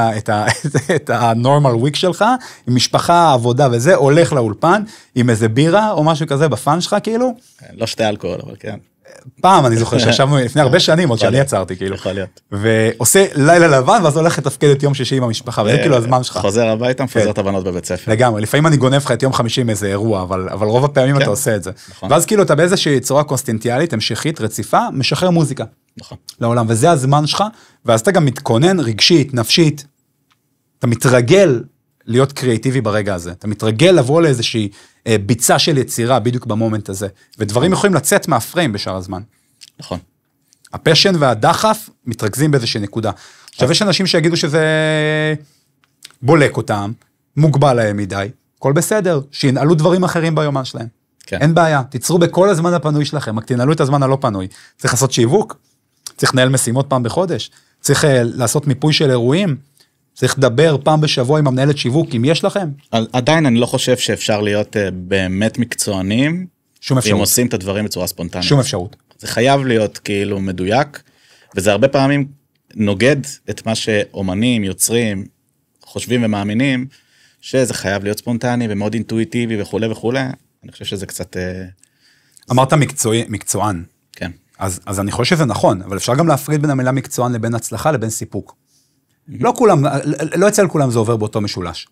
ה, normal week שלך, עם משפחה, עבודה וזה, הולך לאולפן, עם איזה בירה או משהו כזה בפאנ שלך כאילו. כן, לא שתי אלכוהול, אבל כן. פעם אני זוכר שישבנו לפני הרבה שנים עוד שאני עצרתי כאילו ועושה לילה לבן ואז הולך לתפקד את יום שישי עם המשפחה וזה אה, כאילו הזמן שלך חוזר הביתה מפזר כן. את הבנות בבית ספר לגמרי לפעמים אני גונב לך את יום חמישי מאיזה אירוע אבל אבל רוב הפעמים אתה כן, עושה את זה נכון. ואז כאילו אתה באיזושהי צורה קונסטנטיאלית המשכית רציפה משחרר מוזיקה נכון. לעולם וזה הזמן שלך ואז אתה גם מתכונן רגשית נפשית. אתה מתרגל להיות קריאיטיבי ברגע הזה אתה מתרגל לבוא לאיזושהי אה, ביצה של יצירה בדיוק במומנט הזה, ודברים יכולים לצאת מהפריים בשאר הזמן. נכון. הפשן והדחף מתרכזים באיזושהי נקודה. עכשיו יש אנשים שיגידו שזה בולק אותם, מוגבל להם מדי, הכל בסדר, שינעלו דברים אחרים ביומן שלהם. כן. אין בעיה, תיצרו בכל הזמן הפנוי שלכם, רק תנהלו את הזמן הלא פנוי. צריך לעשות שיווק, צריך לנהל משימות פעם בחודש, צריך אה, לעשות מיפוי של אירועים. צריך לדבר פעם בשבוע עם המנהלת שיווק, אם יש לכם. עדיין אני לא חושב שאפשר להיות אה, באמת מקצוענים. שום אפשרות. אם עושים את הדברים בצורה ספונטנית. שום אפשרות. זה חייב להיות כאילו מדויק, וזה הרבה פעמים נוגד את מה שאומנים, יוצרים, חושבים ומאמינים, שזה חייב להיות ספונטני ומאוד אינטואיטיבי וכולי וכולי. אני חושב שזה קצת... אה, אמרת מקצוע... מקצוען. כן. אז, אז אני חושב שזה נכון, אבל אפשר גם להפריד בין המילה מקצוען לבין הצלחה לבין סיפוק. לא כולם, לא אצל כולם זה עובר באותו משולש.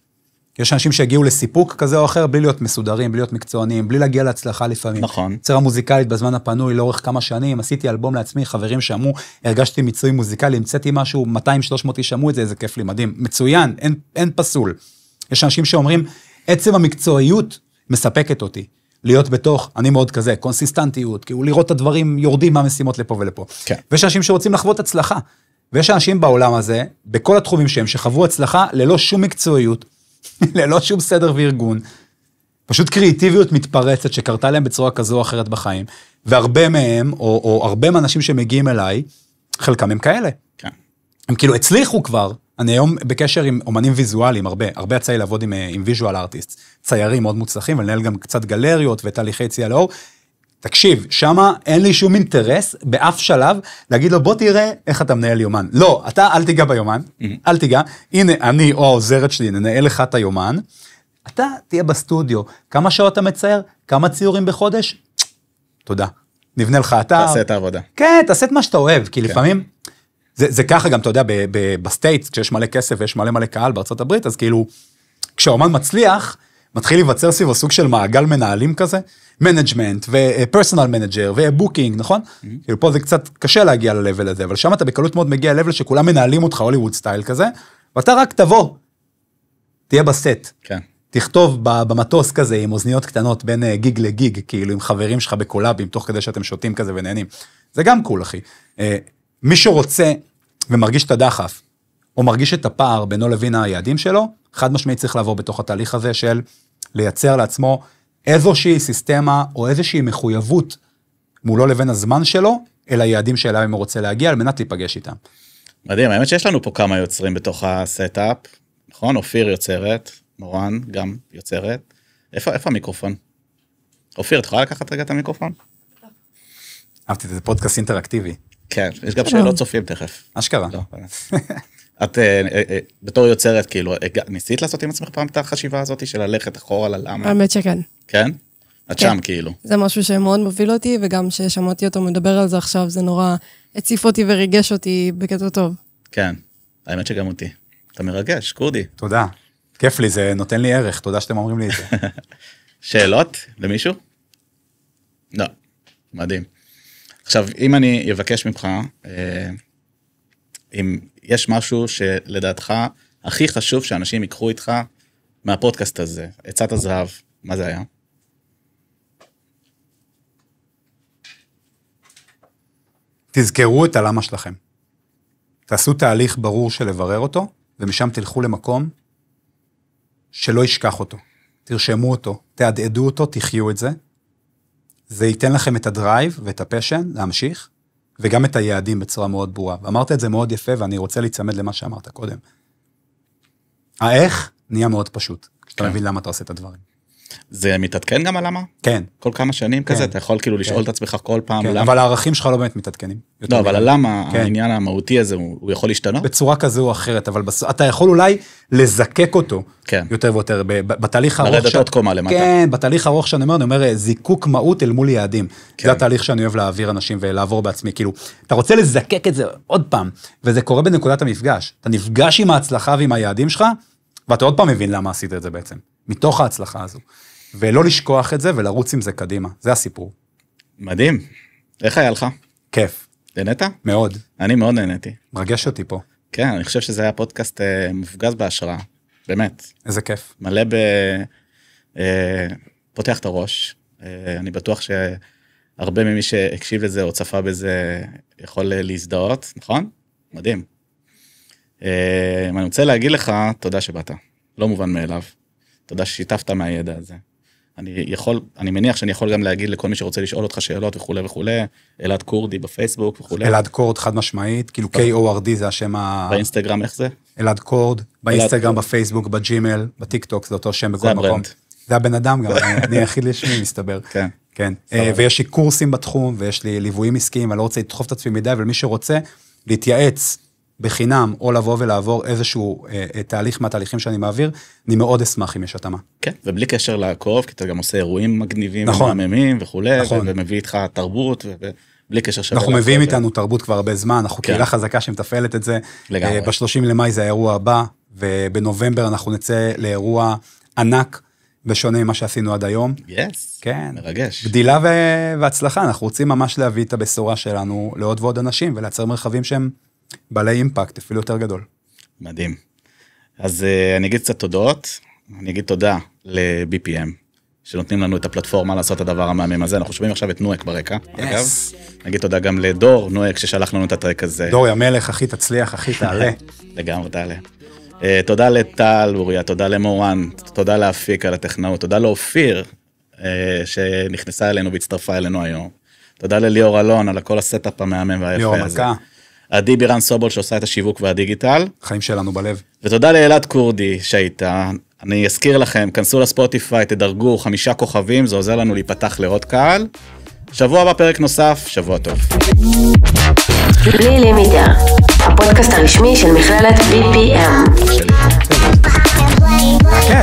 יש אנשים שהגיעו לסיפוק כזה או אחר בלי להיות מסודרים, בלי להיות מקצוענים, בלי להגיע להצלחה לפעמים. נכון. יצירה מוזיקלית בזמן הפנוי לאורך כמה שנים, עשיתי אלבום לעצמי, חברים שמעו, הרגשתי מיצוי מוזיקלי, המצאתי משהו, 200-300 איש שמעו את זה, איזה כיף לי, מדהים. מצוין, אין, אין פסול. יש אנשים שאומרים, עצם המקצועיות מספקת אותי. להיות בתוך, אני מאוד כזה, קונסיסטנטיות, כאילו לראות את הדברים יורדים מהמשימות לפה ולפה. כן. ויש אנשים שרוצים לחוות הצלחה. ויש אנשים בעולם הזה, בכל התחומים שהם, שחוו הצלחה ללא שום מקצועיות, ללא שום סדר וארגון, פשוט קריאיטיביות מתפרצת שקרתה להם בצורה כזו או אחרת בחיים, והרבה מהם, או, או הרבה מהאנשים שמגיעים אליי, חלקם הם כאלה. כן. הם כאילו הצליחו כבר, אני היום בקשר עם אומנים ויזואליים, הרבה, הרבה יצא לי לעבוד עם אה, ויז'ואל ארטיסט, ציירים מאוד מוצלחים, ולנהל גם קצת גלריות ותהליכי יציאה לאור, תקשיב, שמה אין לי שום אינטרס באף שלב להגיד לו בוא תראה איך אתה מנהל יומן. לא, אתה אל תיגע ביומן, mm-hmm. אל תיגע, הנה אני או העוזרת שלי ננהל לך את היומן, אתה תהיה בסטודיו, כמה שעות אתה מצייר, כמה ציורים בחודש, תודה. נבנה לך אתר. תעשה את העבודה. כן, תעשה את מה שאתה אוהב, כי כן. לפעמים, זה, זה ככה גם, אתה יודע, בסטייטס, כשיש מלא כסף ויש מלא מלא קהל בארצות הברית, אז כאילו, כשהאומן מצליח, מתחיל להיווצר סביבו סוג של מעגל מנהלים כזה, מנג'מנט ופרסונל מנג'ר ובוקינג נכון mm-hmm. כאילו, פה זה קצת קשה להגיע ללבל הזה אבל שם אתה בקלות מאוד מגיע לבל שכולם מנהלים אותך הוליווד סטייל כזה ואתה רק תבוא. תהיה בסט. כן. תכתוב במטוס כזה עם אוזניות קטנות בין גיג אה, לגיג כאילו עם חברים שלך בקולאבים תוך כדי שאתם שותים כזה ונהנים. זה גם קול אחי. אה, מי שרוצה ומרגיש את הדחף או מרגיש את הפער בינו לבין היעדים שלו חד משמעית צריך לעבור בתוך התהליך הזה של לייצר לעצמו. איזושהי סיסטמה או איזושהי מחויבות מולו לבין הזמן שלו, אל היעדים שאליהם הוא רוצה להגיע על מנת להיפגש איתם. מדהים, האמת שיש לנו פה כמה יוצרים בתוך הסטאפ, נכון? אופיר יוצרת, מורן גם יוצרת. איפה, איפה המיקרופון? אופיר, את יכולה לקחת רגע את המיקרופון? אהבתי, זה פודקאסט אינטראקטיבי. כן, יש גם שאלות צופים תכף. אשכרה. לא, את אה, אה, אה, בתור יוצרת, כאילו, ניסית לעשות עם עצמך פעם את החשיבה הזאת של ללכת אחורה ללמה? האמת שכן. כן? את כן. שם כאילו. זה משהו שמאוד מוביל אותי, וגם כששמעתי אותו מדבר על זה עכשיו, זה נורא הציף אותי וריגש אותי בקטע טוב. כן, האמת שגם אותי. אתה מרגש, כורדי. תודה. כיף לי, זה נותן לי ערך, תודה שאתם אומרים לי את זה. שאלות למישהו? לא, מדהים. עכשיו, אם אני אבקש ממך, אם יש משהו שלדעתך הכי חשוב שאנשים ייקחו איתך מהפודקאסט הזה, עצת הזהב, מה זה היה? תזכרו את הלמה שלכם. תעשו תהליך ברור של לברר אותו, ומשם תלכו למקום שלא ישכח אותו. תרשמו אותו, תהדהדו אותו, תחיו את זה. זה ייתן לכם את הדרייב ואת הפשן להמשיך, וגם את היעדים בצורה מאוד ברורה. ואמרת את זה מאוד יפה, ואני רוצה להיצמד למה שאמרת קודם. האיך נהיה מאוד פשוט, כשאתה כן. מבין למה אתה עושה את הדברים. זה מתעדכן גם על למה? כן. כל כמה שנים כן. כזה, אתה יכול כאילו לשאול כן. את עצמך כל פעם כן. למה. אבל הערכים שלך לא באמת מתעדכנים. לא, אבל הלמה, כן. העניין המהותי הזה, הוא, הוא יכול להשתנות? בצורה כזו או אחרת, אבל בס... אתה יכול אולי לזקק אותו כן. יותר ויותר, בתהליך הארוך. לרדת ש... עוד קומה למטה. כן, בתהליך הארוך שאני אומר, אני אומר זיקוק מהות אל מול יעדים. כן. זה התהליך שאני אוהב להעביר אנשים ולעבור בעצמי, כאילו, אתה רוצה לזקק את זה עוד פעם, וזה קורה בנקודת המפגש. אתה נפגש עם ההצלחה ועם היעדים שלך, ואתה עוד פעם מבין למה עשית את זה בעצם. מתוך ההצלחה הזו. ולא לשכוח את זה ולרוץ עם זה קדימה, זה הסיפור. מדהים. איך היה לך? כיף. נהנית? מאוד. אני מאוד נהניתי. מרגש אותי פה. כן, אני חושב שזה היה פודקאסט אה, מופגז בהשראה, באמת. איזה כיף. מלא ב... אה, פותח את הראש, אה, אני בטוח שהרבה ממי שהקשיב לזה או צפה בזה יכול אה, להזדהות, נכון? מדהים. אה, אני רוצה להגיד לך תודה שבאת, לא מובן מאליו. תודה ששיתפת מהידע הזה. אני יכול, אני מניח שאני יכול גם להגיד לכל מי שרוצה לשאול אותך שאלות וכולי וכולי, אלעד כורדי בפייסבוק וכולי. אלעד קורד חד משמעית, כאילו KORD זה השם ה... באינסטגרם איך זה? אלעד קורד, באינסטגרם, בפייסבוק, בג'ימל, בטיקטוק, זה אותו שם בכל מקום. זה הבן אדם גם, אני היחיד לשמי מסתבר. כן. כן, אה, ויש לי קורסים בתחום, ויש לי ליוויים עסקיים, אני לא רוצה לדחוף את עצמי מדי, אבל מי שרוצה, להתייעץ בחינם, או לבוא ולעבור איזשהו אה, אה, תהליך מהתהליכים שאני מעביר, אני מאוד אשמח אם יש התאמה. כן, ובלי קשר לעקוב, כי אתה גם עושה אירועים מגניבים נכון, ומעממים וכולי, נכון. ומביא איתך תרבות. ובלי קשר שווה. אנחנו מביאים איתנו תרבות כבר הרבה זמן, אנחנו כן. קהילה חזקה שמתפעלת את זה. לגמרי. אה, ב-30 למאי זה האירוע הבא, ובנובמבר אנחנו נצא לאירוע ענק, בשונה ממה שעשינו עד היום. יס, yes, כן. מרגש. גדילה ו... והצלחה, אנחנו רוצים ממש להביא את הבשורה שלנו לעוד ועוד אנשים, ולייצר מרחבים שהם בעלי אימפקט אפילו יותר גדול. מדהים. אז uh, אני אגיד קצת תודות, אני אגיד תודה ל-BPM, שנותנים לנו את הפלטפורמה לעשות את הדבר המהמם הזה. אנחנו שומעים עכשיו את נואק ברקע, yes. אגב. נגיד תודה גם לדור נואק ששלח לנו את הטרק הזה. דור, יא מלך, אחי, תצליח, אחי, תעלה. לגמרי, תעלה. Uh, תודה לטל אוריה, תודה למורן, תודה לאפיק על הטכנאות, תודה לאופיר, uh, שנכנסה אלינו והצטרפה אלינו היום. תודה לליאור אלון על כל הסטאפ המהמם והיפה הזה. ליאור מכה. עדי בירן סובול שעושה את השיווק והדיגיטל. חיים שלנו בלב. ותודה לאלעד כורדי שהייתה. אני אזכיר לכם, כנסו לספוטיפיי, תדרגו חמישה כוכבים, זה עוזר לנו להיפתח לעוד קהל. שבוע הבא פרק נוסף, שבוע טוב. בלי לימיטר, הפודקאסט הרשמי של מכללת BPM. כן.